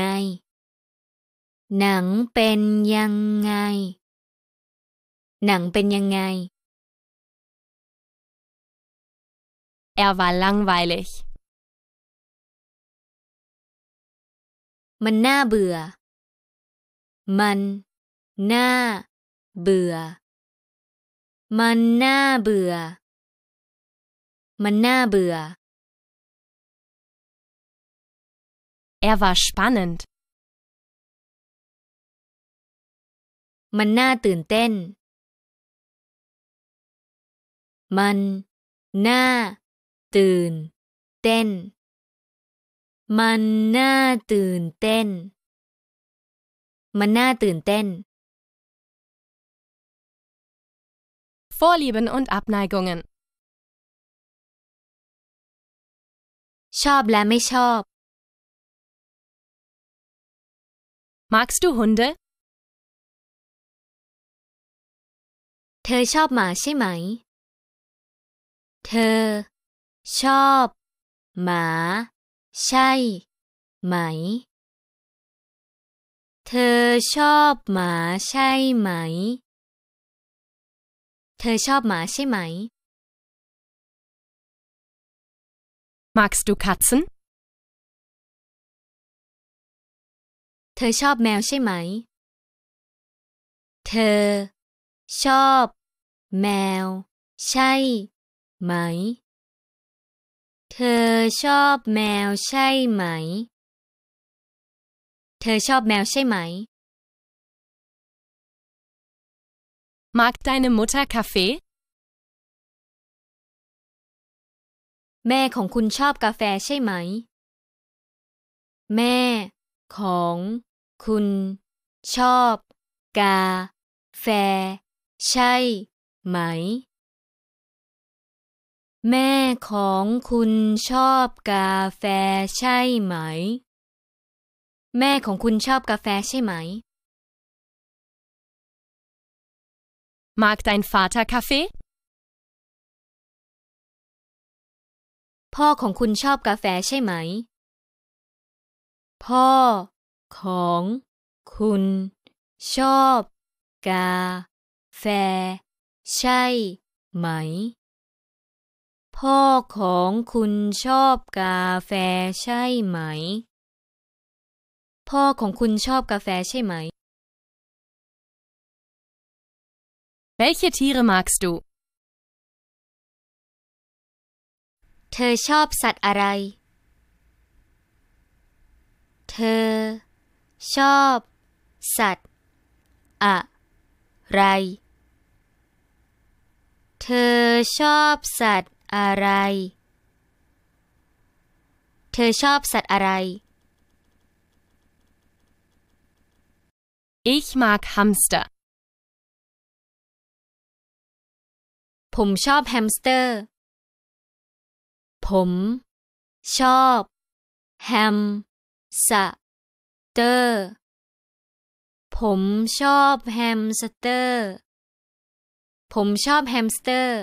หนังเป็นยังไง หนังเป็นยังไง Er war langweilig. มันน่าเบื่อ มันน่าเบื่อ มันน่าเบื่อมันน่าเบื่อ Er war spannend. มันน่าตื่นเต้นมันน่าตื่นเต้นมันน่าตื่นเต้นมันน่าตื่นเต้น Vorlieben und Abneigungen ชอบและไม่ชอบ Magst du Hunde? เธอชอบหมาใช่ไหม เธอชอบ หมาใช่ไหม เธอชอบหมาใช่ไหม เธอชอบหมาใช่ไหม Magst du Katzen? เธอชอบแมวใช่ไหม เธอชอบแมวใช่ไหม เธอชอบแมวใช่ไหมเธอชอบแมวใช่ไหม Mag deine Mutter Kaffee? แม่ของคุณชอบกาแฟใช่ไหม แม่ของคุณชอบ กาแฟ ใช่ ไหม แม่ของคุณชอบกาแฟใช่ไหม แม่ของคุณชอบกาแฟใช่ไหม Mag dein Vater Kaffee? พ่อของคุณชอบกาแฟใช่ไหม พ่อของคุณชอบ กาแฟ ใช่ ไหม พ่อของคุณชอบกาแฟใช่ไหม พ่อของคุณชอบกาแฟใช่ไหม Welche Tiere magst du? เธอชอบสัตว์อะไรเธอชอบสัตว์อะไร เธอชอบสัตว์อะไร เธอชอบสัตว์อะไร Ich mag Hamster ผมชอบแฮมสเตอร์ผม ชอบ แฮมสเตอร์ ผมชอบแฮมสเตอร์ ผมชอบแฮมสเตอร์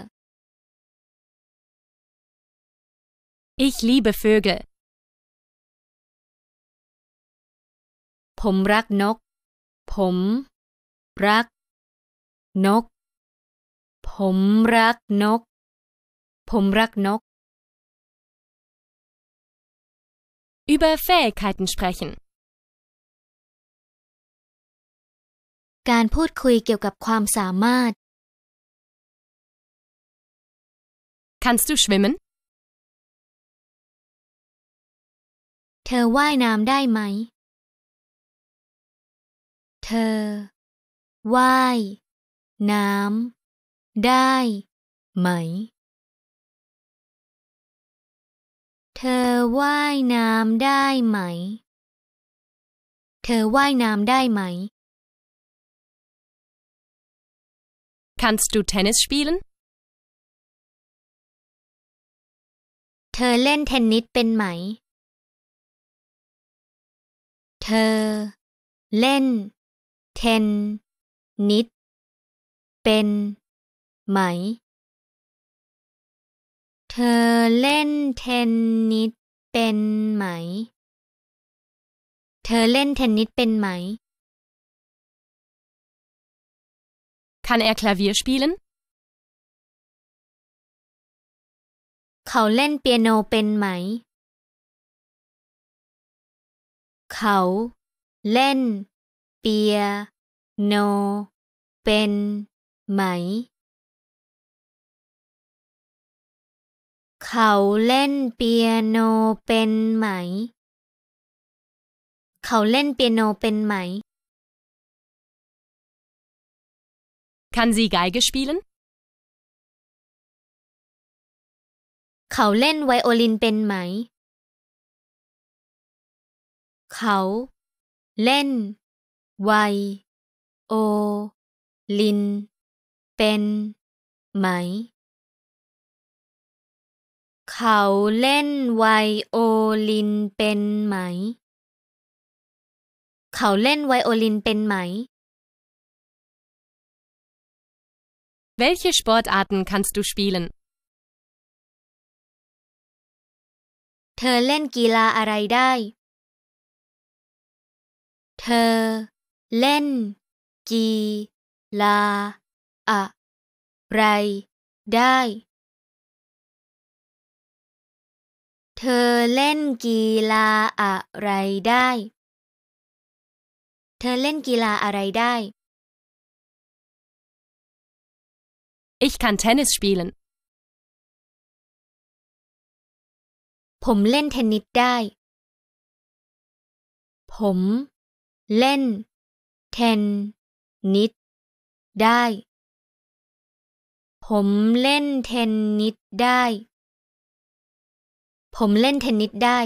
Ich liebe Vögel ผมรักนก ผม รัก นก ผมรักนก ผมรักนก Über Fähigkeiten sprechen. การพูดคุยเกี่ยวกับความสามารถ Kannst du schwimmen? เธอว่ายน้ำได้ไหมเธอว่ายน้ำได้ไหมเธอว่ายน้ำได้ไหม เธอว่ายน้ำได้ไหม Kannst du Tennis spielen? เธอเล่นเทนนิสเป็นไหม เธอเล่นเทนนิสเป็น ไหมเธอเล่นเทนนิสเป็นไหม เธอเล่นเทนนิสเป็นไหม Kann er Klavier spielen? เขาเล่นเปียโนเป็นไหม เขาเล่นเปียโน เป็นไหมเขาเล่นเปียโนเป็นไหม เขาเล่นเปียโนเป็นไหม Kann sie Geige spielen? เขาเล่นไวโอลินเป็นไหม เขา เล่น ไว โอ ลิน เป็น ไหมเขาเล่นไวโอลินเป็นไหม เขาเล่นไวโอลินเป็นไหม Welche Sportarten kannst du spielen? เธอเล่นกีฬาอะไรได้ เธอ เล่น กีฬาอะไรได้เธอเล่นกีฬาอะไรได้ เธอเล่นกีฬาอะไรได้ Ich kann Tennis spielen. ผมเล่นเทนนิสได้ ผมเล่นเทนนิสได้ ผมเล่นเทนนิสได้ผมเล่นเทนนิสได้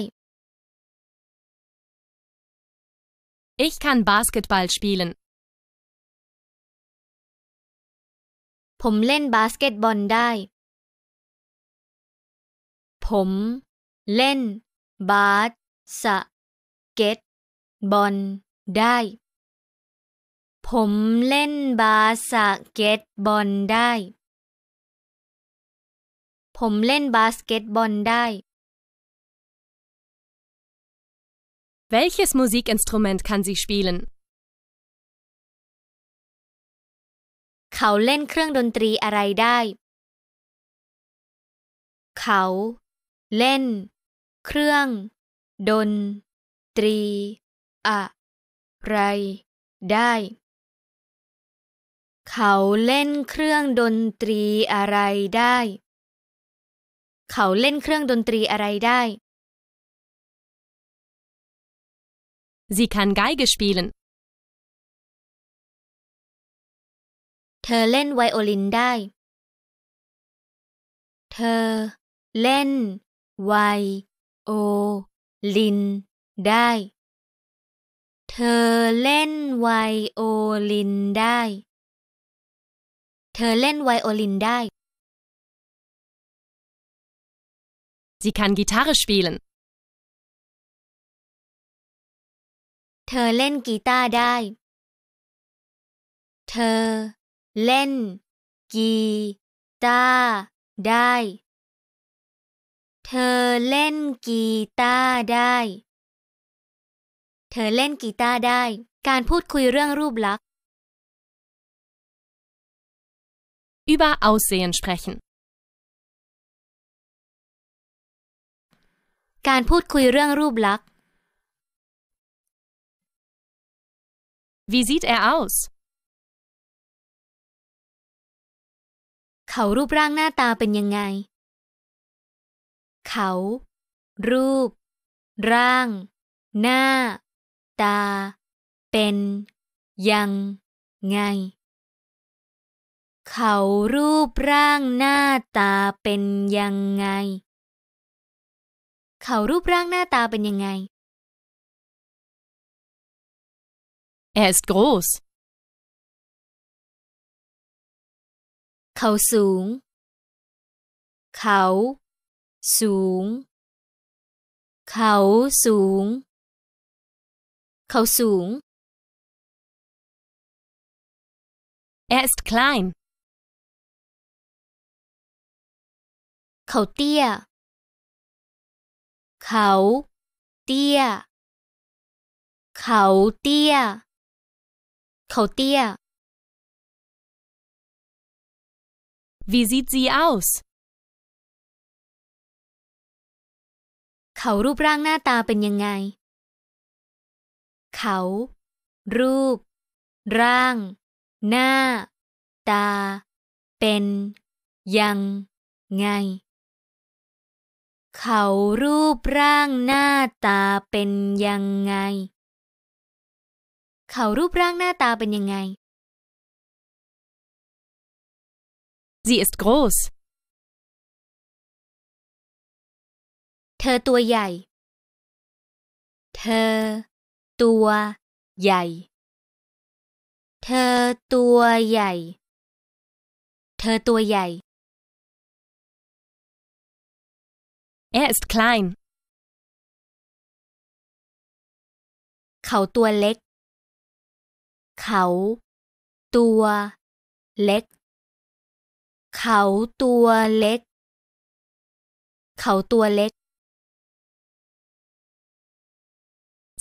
Ich kann Basketball spielen. ผมเล่นบาสเกตบอลได้ ผมเล่นบาสสเกตบอลได้ ผมเล่นบาสเกตบอลได้ ผมเล่นบาสเกตบอลได้ Welches Musikinstrument kann sie spielen? เขาเล่นเครื่องดนตรีอะไรได้เขาเล่นเครื่องดนตรีอะไรได้เขาเล่นเครื่องดนตรีอะไรได้เขาเล่นเครื่องดนตรีอะไรได้ Sie kann Geige spielen. เธอเล่นไวโอลินได้เธอเล่นไวโอลินได้เธอเล่นไวโอลินได้เธอเล่นไวโอลินได้ Sie kann Gitarre spielen. เธอเล่นกีตาร์ได้ เธอ เล่น กีตาร์ได้ เธอเล่นกีตาร์ได้ เธอเล่นกีตาร์ได้ การพูดคุยเรื่องรูปลักษณ์ über Aussehen sprechen การพูดคุยเรื่องรูปลักษณ์ Wie sieht er aus? เขารูปร่างหน้าตาเป็นยังไง เขา รูป ร่าง หน้า ตา เป็น ยัง ไง เขา รูปร่าง หน้าตา เป็น ยัง ไงเขารูปร่างหน้าตาเป็นยังไง Er ist groß. เขาสูงเขาสูงเขาสูงเขาสูง Er ist klein. เขาเตี้ยเขาเตี้ยเขาเตี้ยเขาเตี้ย Wie sieht sie aus? เขารูปร่างหน้าตาเป็นยังไง เขา รูป ร่าง หน้า ตา เป็นยังไง เขารูปร่างหน้าตาเป็นยังไงเขารูปร่างหน้าตาเป็นยังไง Sie ist groß เธอตัวใหญ่ เธอตัวใหญ่ เธอตัวใหญ่ เธอตัวใหญ่ Er ist klein เขาตัวเล็กเขา ตัว เล็ก เขาตัวเล็ก เขาตัวเล็ก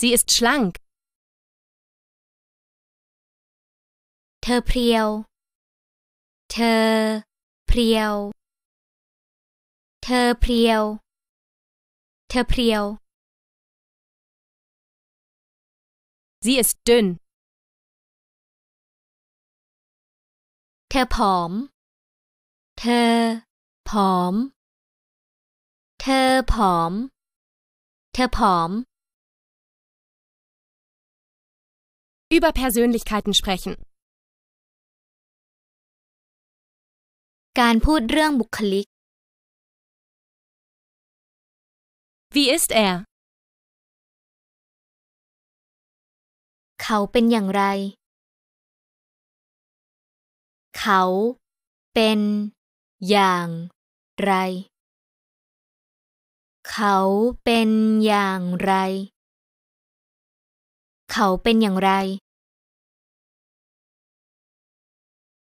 Sie ist schlank เธอเพรียว เธอเพรียว เธอเพรียว เธอเพรียว Sie ist dünn ธอผอม เธอผอม เธอผอม เธอผอม Über Persönlichkeiten sprechen. การพูดเรื่องบุคลิก Wie ist er? เขาเป็นอย่างไรเขาเป็นอย่าง ไร เขาเป็นอย่างไร เขาเป็นอย่างไร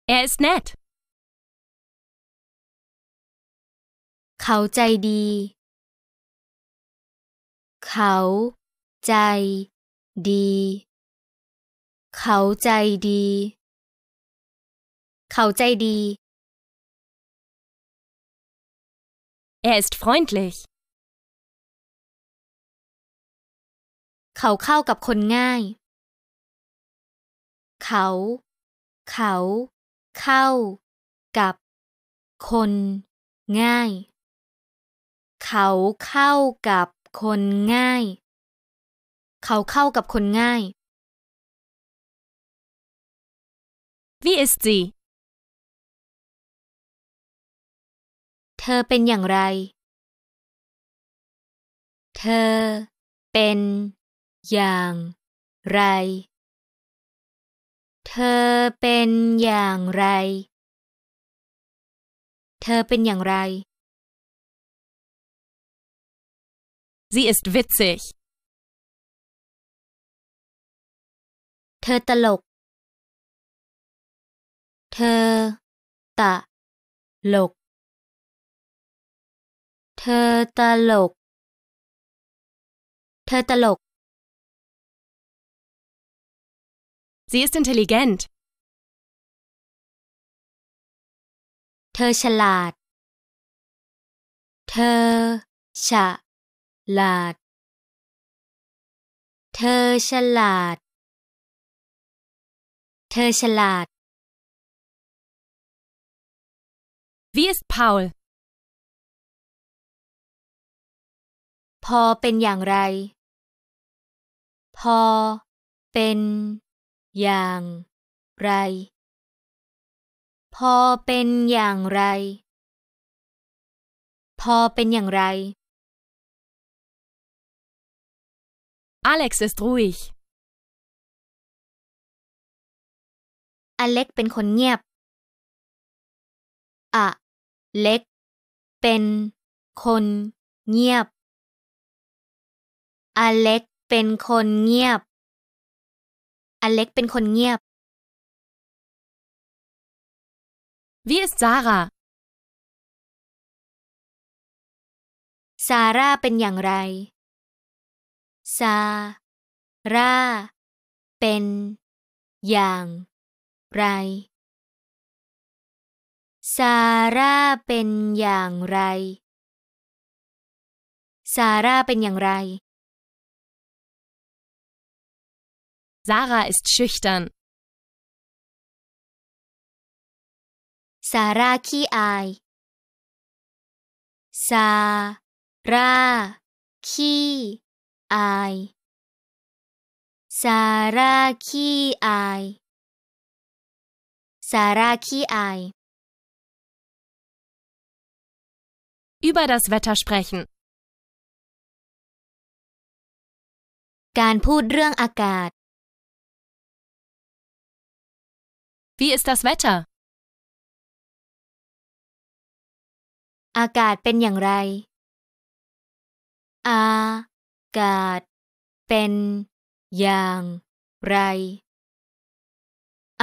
เอส s น n e t เขาใจดี เขาใจ ดี เขาใจดีเขาใจดี Er ist freundlich. เขาเข้ากับคนง่าย เขา เขา เข้ากับ คนง่าย เขาเข้ากับคนง่าย เขาเข้ากับคนง่าย Wie ist sie? เธอเป็นอย่างไร เธอเป็นอย่างไร เธอเป็นอย่างไร เธอเป็นอย่างไร Sie ist witzig. เธอตลก เธอ ตะลกเธอตลกเธอตลก Sie ist intelligent. เธอฉลาดเธอฉลาดเธอฉลาดเธอฉลาด Wie ist Paul? พอเป็นอย่างไร พอเป็นอย่างไร พอเป็นอย่างไร พอเป็นอย่างไร Alex ist ruhig อเล็กเป็นคนเงียบอะเล็ก เป็น คนเงียบอเล็กเป็นคนเงียบ อเล็กเป็นคนเงียบ Wie ist Sarah? ซาร่าเป็นอย่างไร ซาร่าเป็นอย่าง ไร ซาร่าเป็นอย่างไรซาร่าเป็นอย่างไร Sarah ist schüchtern. Sarah ai. Sarah ai. Sarah ai. Sarah kiai. Über das Wetter sprechen. การพูดเรื่องอากาศ Wie ist das Wetter? อากาศเป็นอย่างไรอากาศเป็นอย่างไร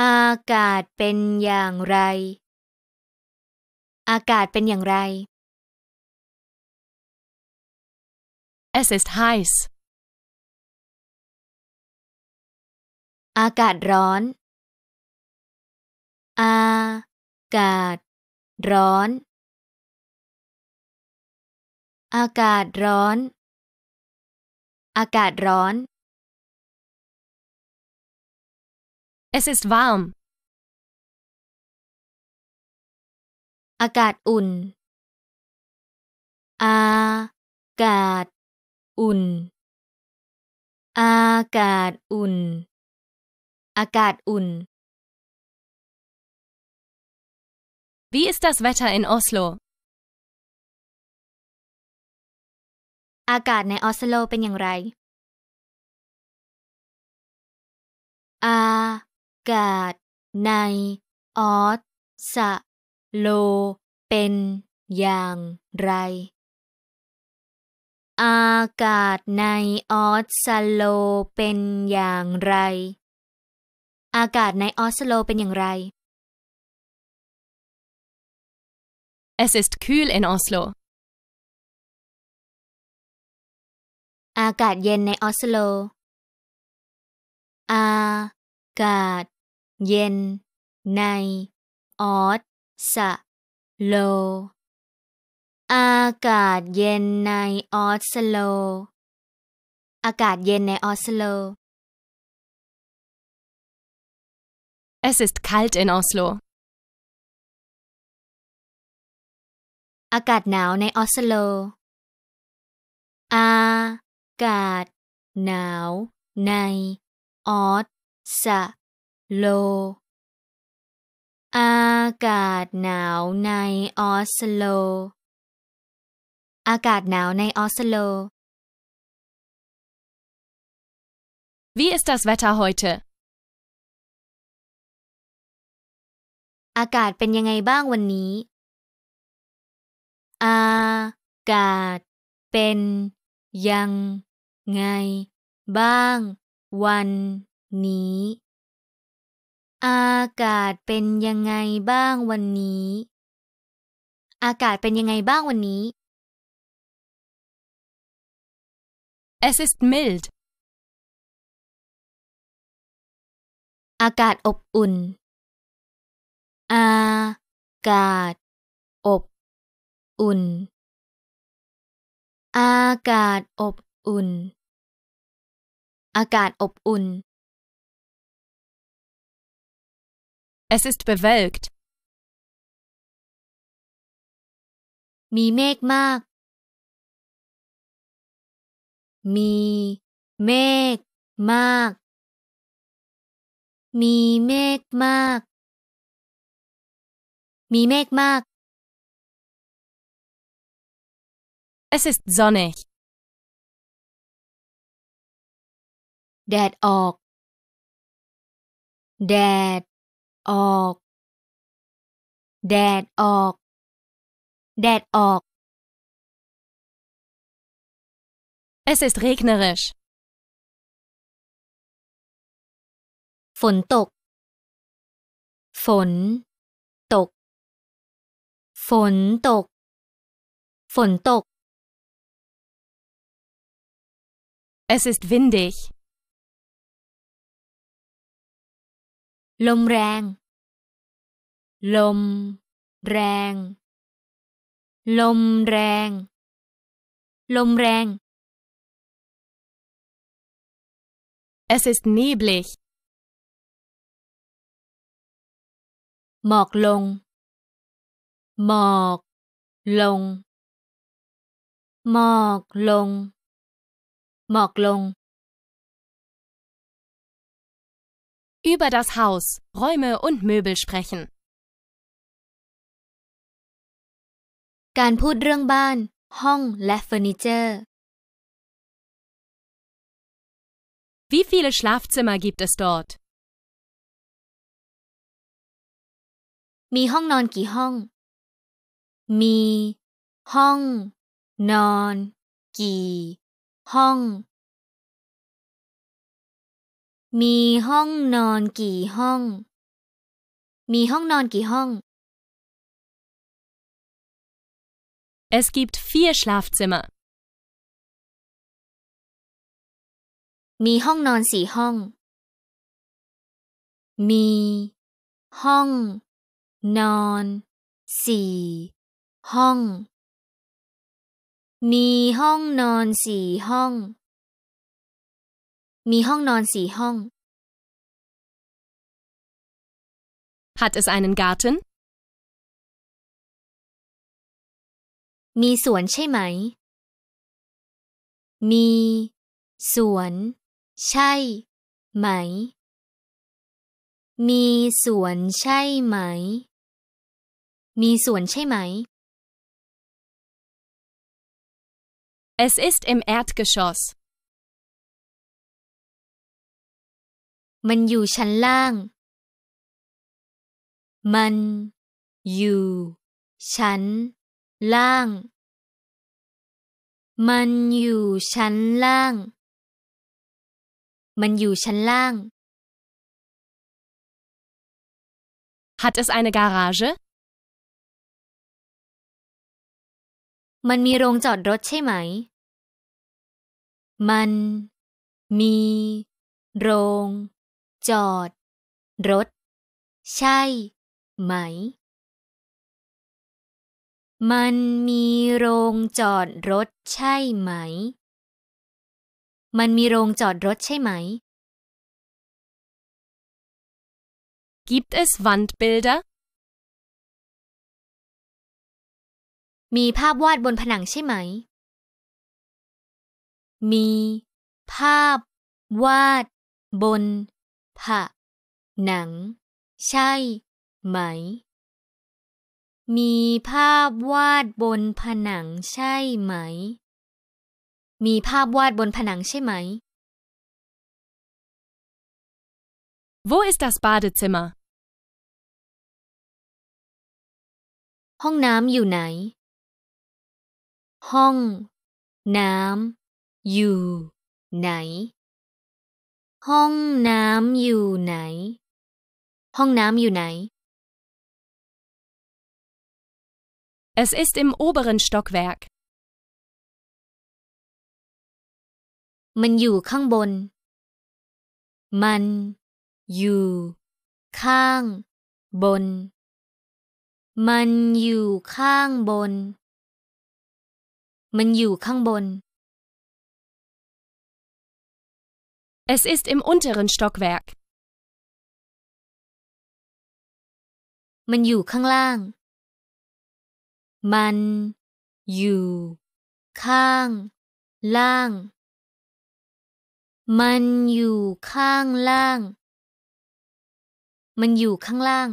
อากาศเป็นอย่างไร อากาศเป็นอย่างไร Es ist heiß อากาศร้อนอากาศ ร้อน อากาศร้อน อากาศร้อน Es ist warm อากาศอุ่น อากาศ อุ่น อากาศอุ่น อากาศอุ่น Wie ist das Wetter in Oslo? อากาศในออสโลเป็นอย่างไร อากาศในออสโลเป็นอย่างไร อากาศในออสโลเป็นอย่างไรอากาศในออสโลเป็นอย่างไร Es ist kühl in Oslo. อากาศเย็นในออสโล อากาศเย็นในออสโลอากาศเย็นในออสโลอากาศเย็นในออสโล Es ist kalt in Oslo. อากาศหนาวในออสโลอากาศหนาวในออสสโล อากาศหนาวในออสโล อากาศหนาวในออสโล Wie ist das Wetter heute? อากาศเป็นยังไงบ้างวันนี้อากาศเป็นยัง ไง บ้าง วันนี้ อากาศเป็นยังไงบ้างวันนี้ อากาศเป็นยังไงบ้างวันนี้ Es ist mild อากาศอบอุ่น อากาศ อบอุ่น อากาศอบอุ่น อากาศอบอุ่น Es ist bewölkt. มีเมฆมาก มี เมฆมาก มีเมฆมาก มีเมฆมาก Es ist sonnig. แดดออกแดดออกแดดออกแดดออก Es ist regnerisch. ฝนตกฝนตกฝนตกฝนตก Es ist windig. ลมแรงลมแรงลมแรงลมแรง Es ist neblig. หมอกลงหมอกลงหมอกลงหมอก Über das Haus, Räume und Möbel sprechen. การพูดเรื่องบ้านห้องและเฟอร์นิเจอร์ Wie viele Schlafzimmer gibt es dort? มีห้องนอนกี่ห้องมีห้องนอนกี่ห้องมีห้องนอนกี่ห้องมีห้องนอนกี่ห้อง Es gibt vier Schlafzimmer. มีห้องนอนสี่ห้องมีห้องนอนสี่ห้องมีห้องนอนสี่ห้อง มีห้องนอนสี่ห้อง Hat es einen Garten? มีสวนใช่ไหม มีสวน ใช่ ไหม มีสวนใช่ไหม มีสวนใช่ไหม Es ist im Erdgeschoss. มันอยู่ชั้นล่างมันอยู่ชั้นล่างมันอยู่ชั้นล่างมันอยู่ชั้นล่าง Hat es eine Garage? มันมีโรงจอดรถใช่ไหม มันมี โรงจอด รถ ใช่ ไหม มันมีโรงจอดรถใช่ไหม มันมีโรงจอดรถใช่ไหม Gibt es Wandbilder? มีภาพวาดบนผนังใช่ไหมมีภาพวาดบนผะหนังใช่ไหม มีภาพวาดบนผนังใช่ไหม มีภาพวาดบนผนังใช่ไหม Wo ist das Badezimmer? ห้องน้ำอยู่ไหนห้องน้ำอยู่ไหน ห้องน้ำอยู่ไหน ห้องน้ำอยู่ไหน Es ist im oberen Stockwerk. มันอยู่ข้างบน มันอยู่ข้างบน มันอยู่ข้างบนมันอยู่ข้างบน Es ist im unteren Stockwerk. มันอยู่ข้างล่างมันอยู่ข้างล่างมันอยู่ข้างล่างมันอยู่ข้างล่าง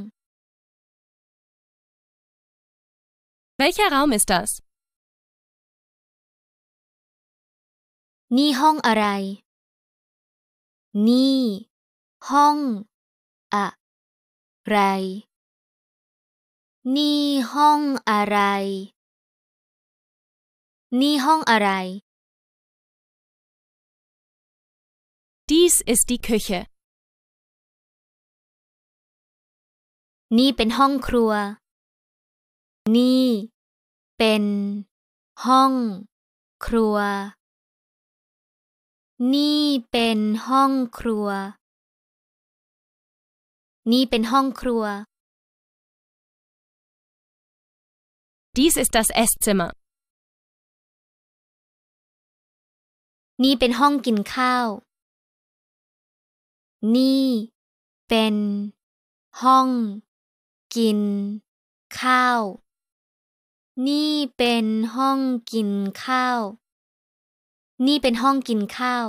Welcher Raum ist das? นี่ห้องอะไร นี่ห้องอะไร นี่ห้องอะไร นี่ห้องอะไร Dies ist die Küche นี่เป็นห้องครัว นี่ เป็น ห้อง ครัวนี่เป็นห้องครัว นี่เป็นห้องครัว Dies ist das Esszimmer นี่เป็นห้องกินข้าว นี่เป็นห้องกินข้าว นี่เป็นห้องกินข้าวนี่เป็นห้องกินข้าว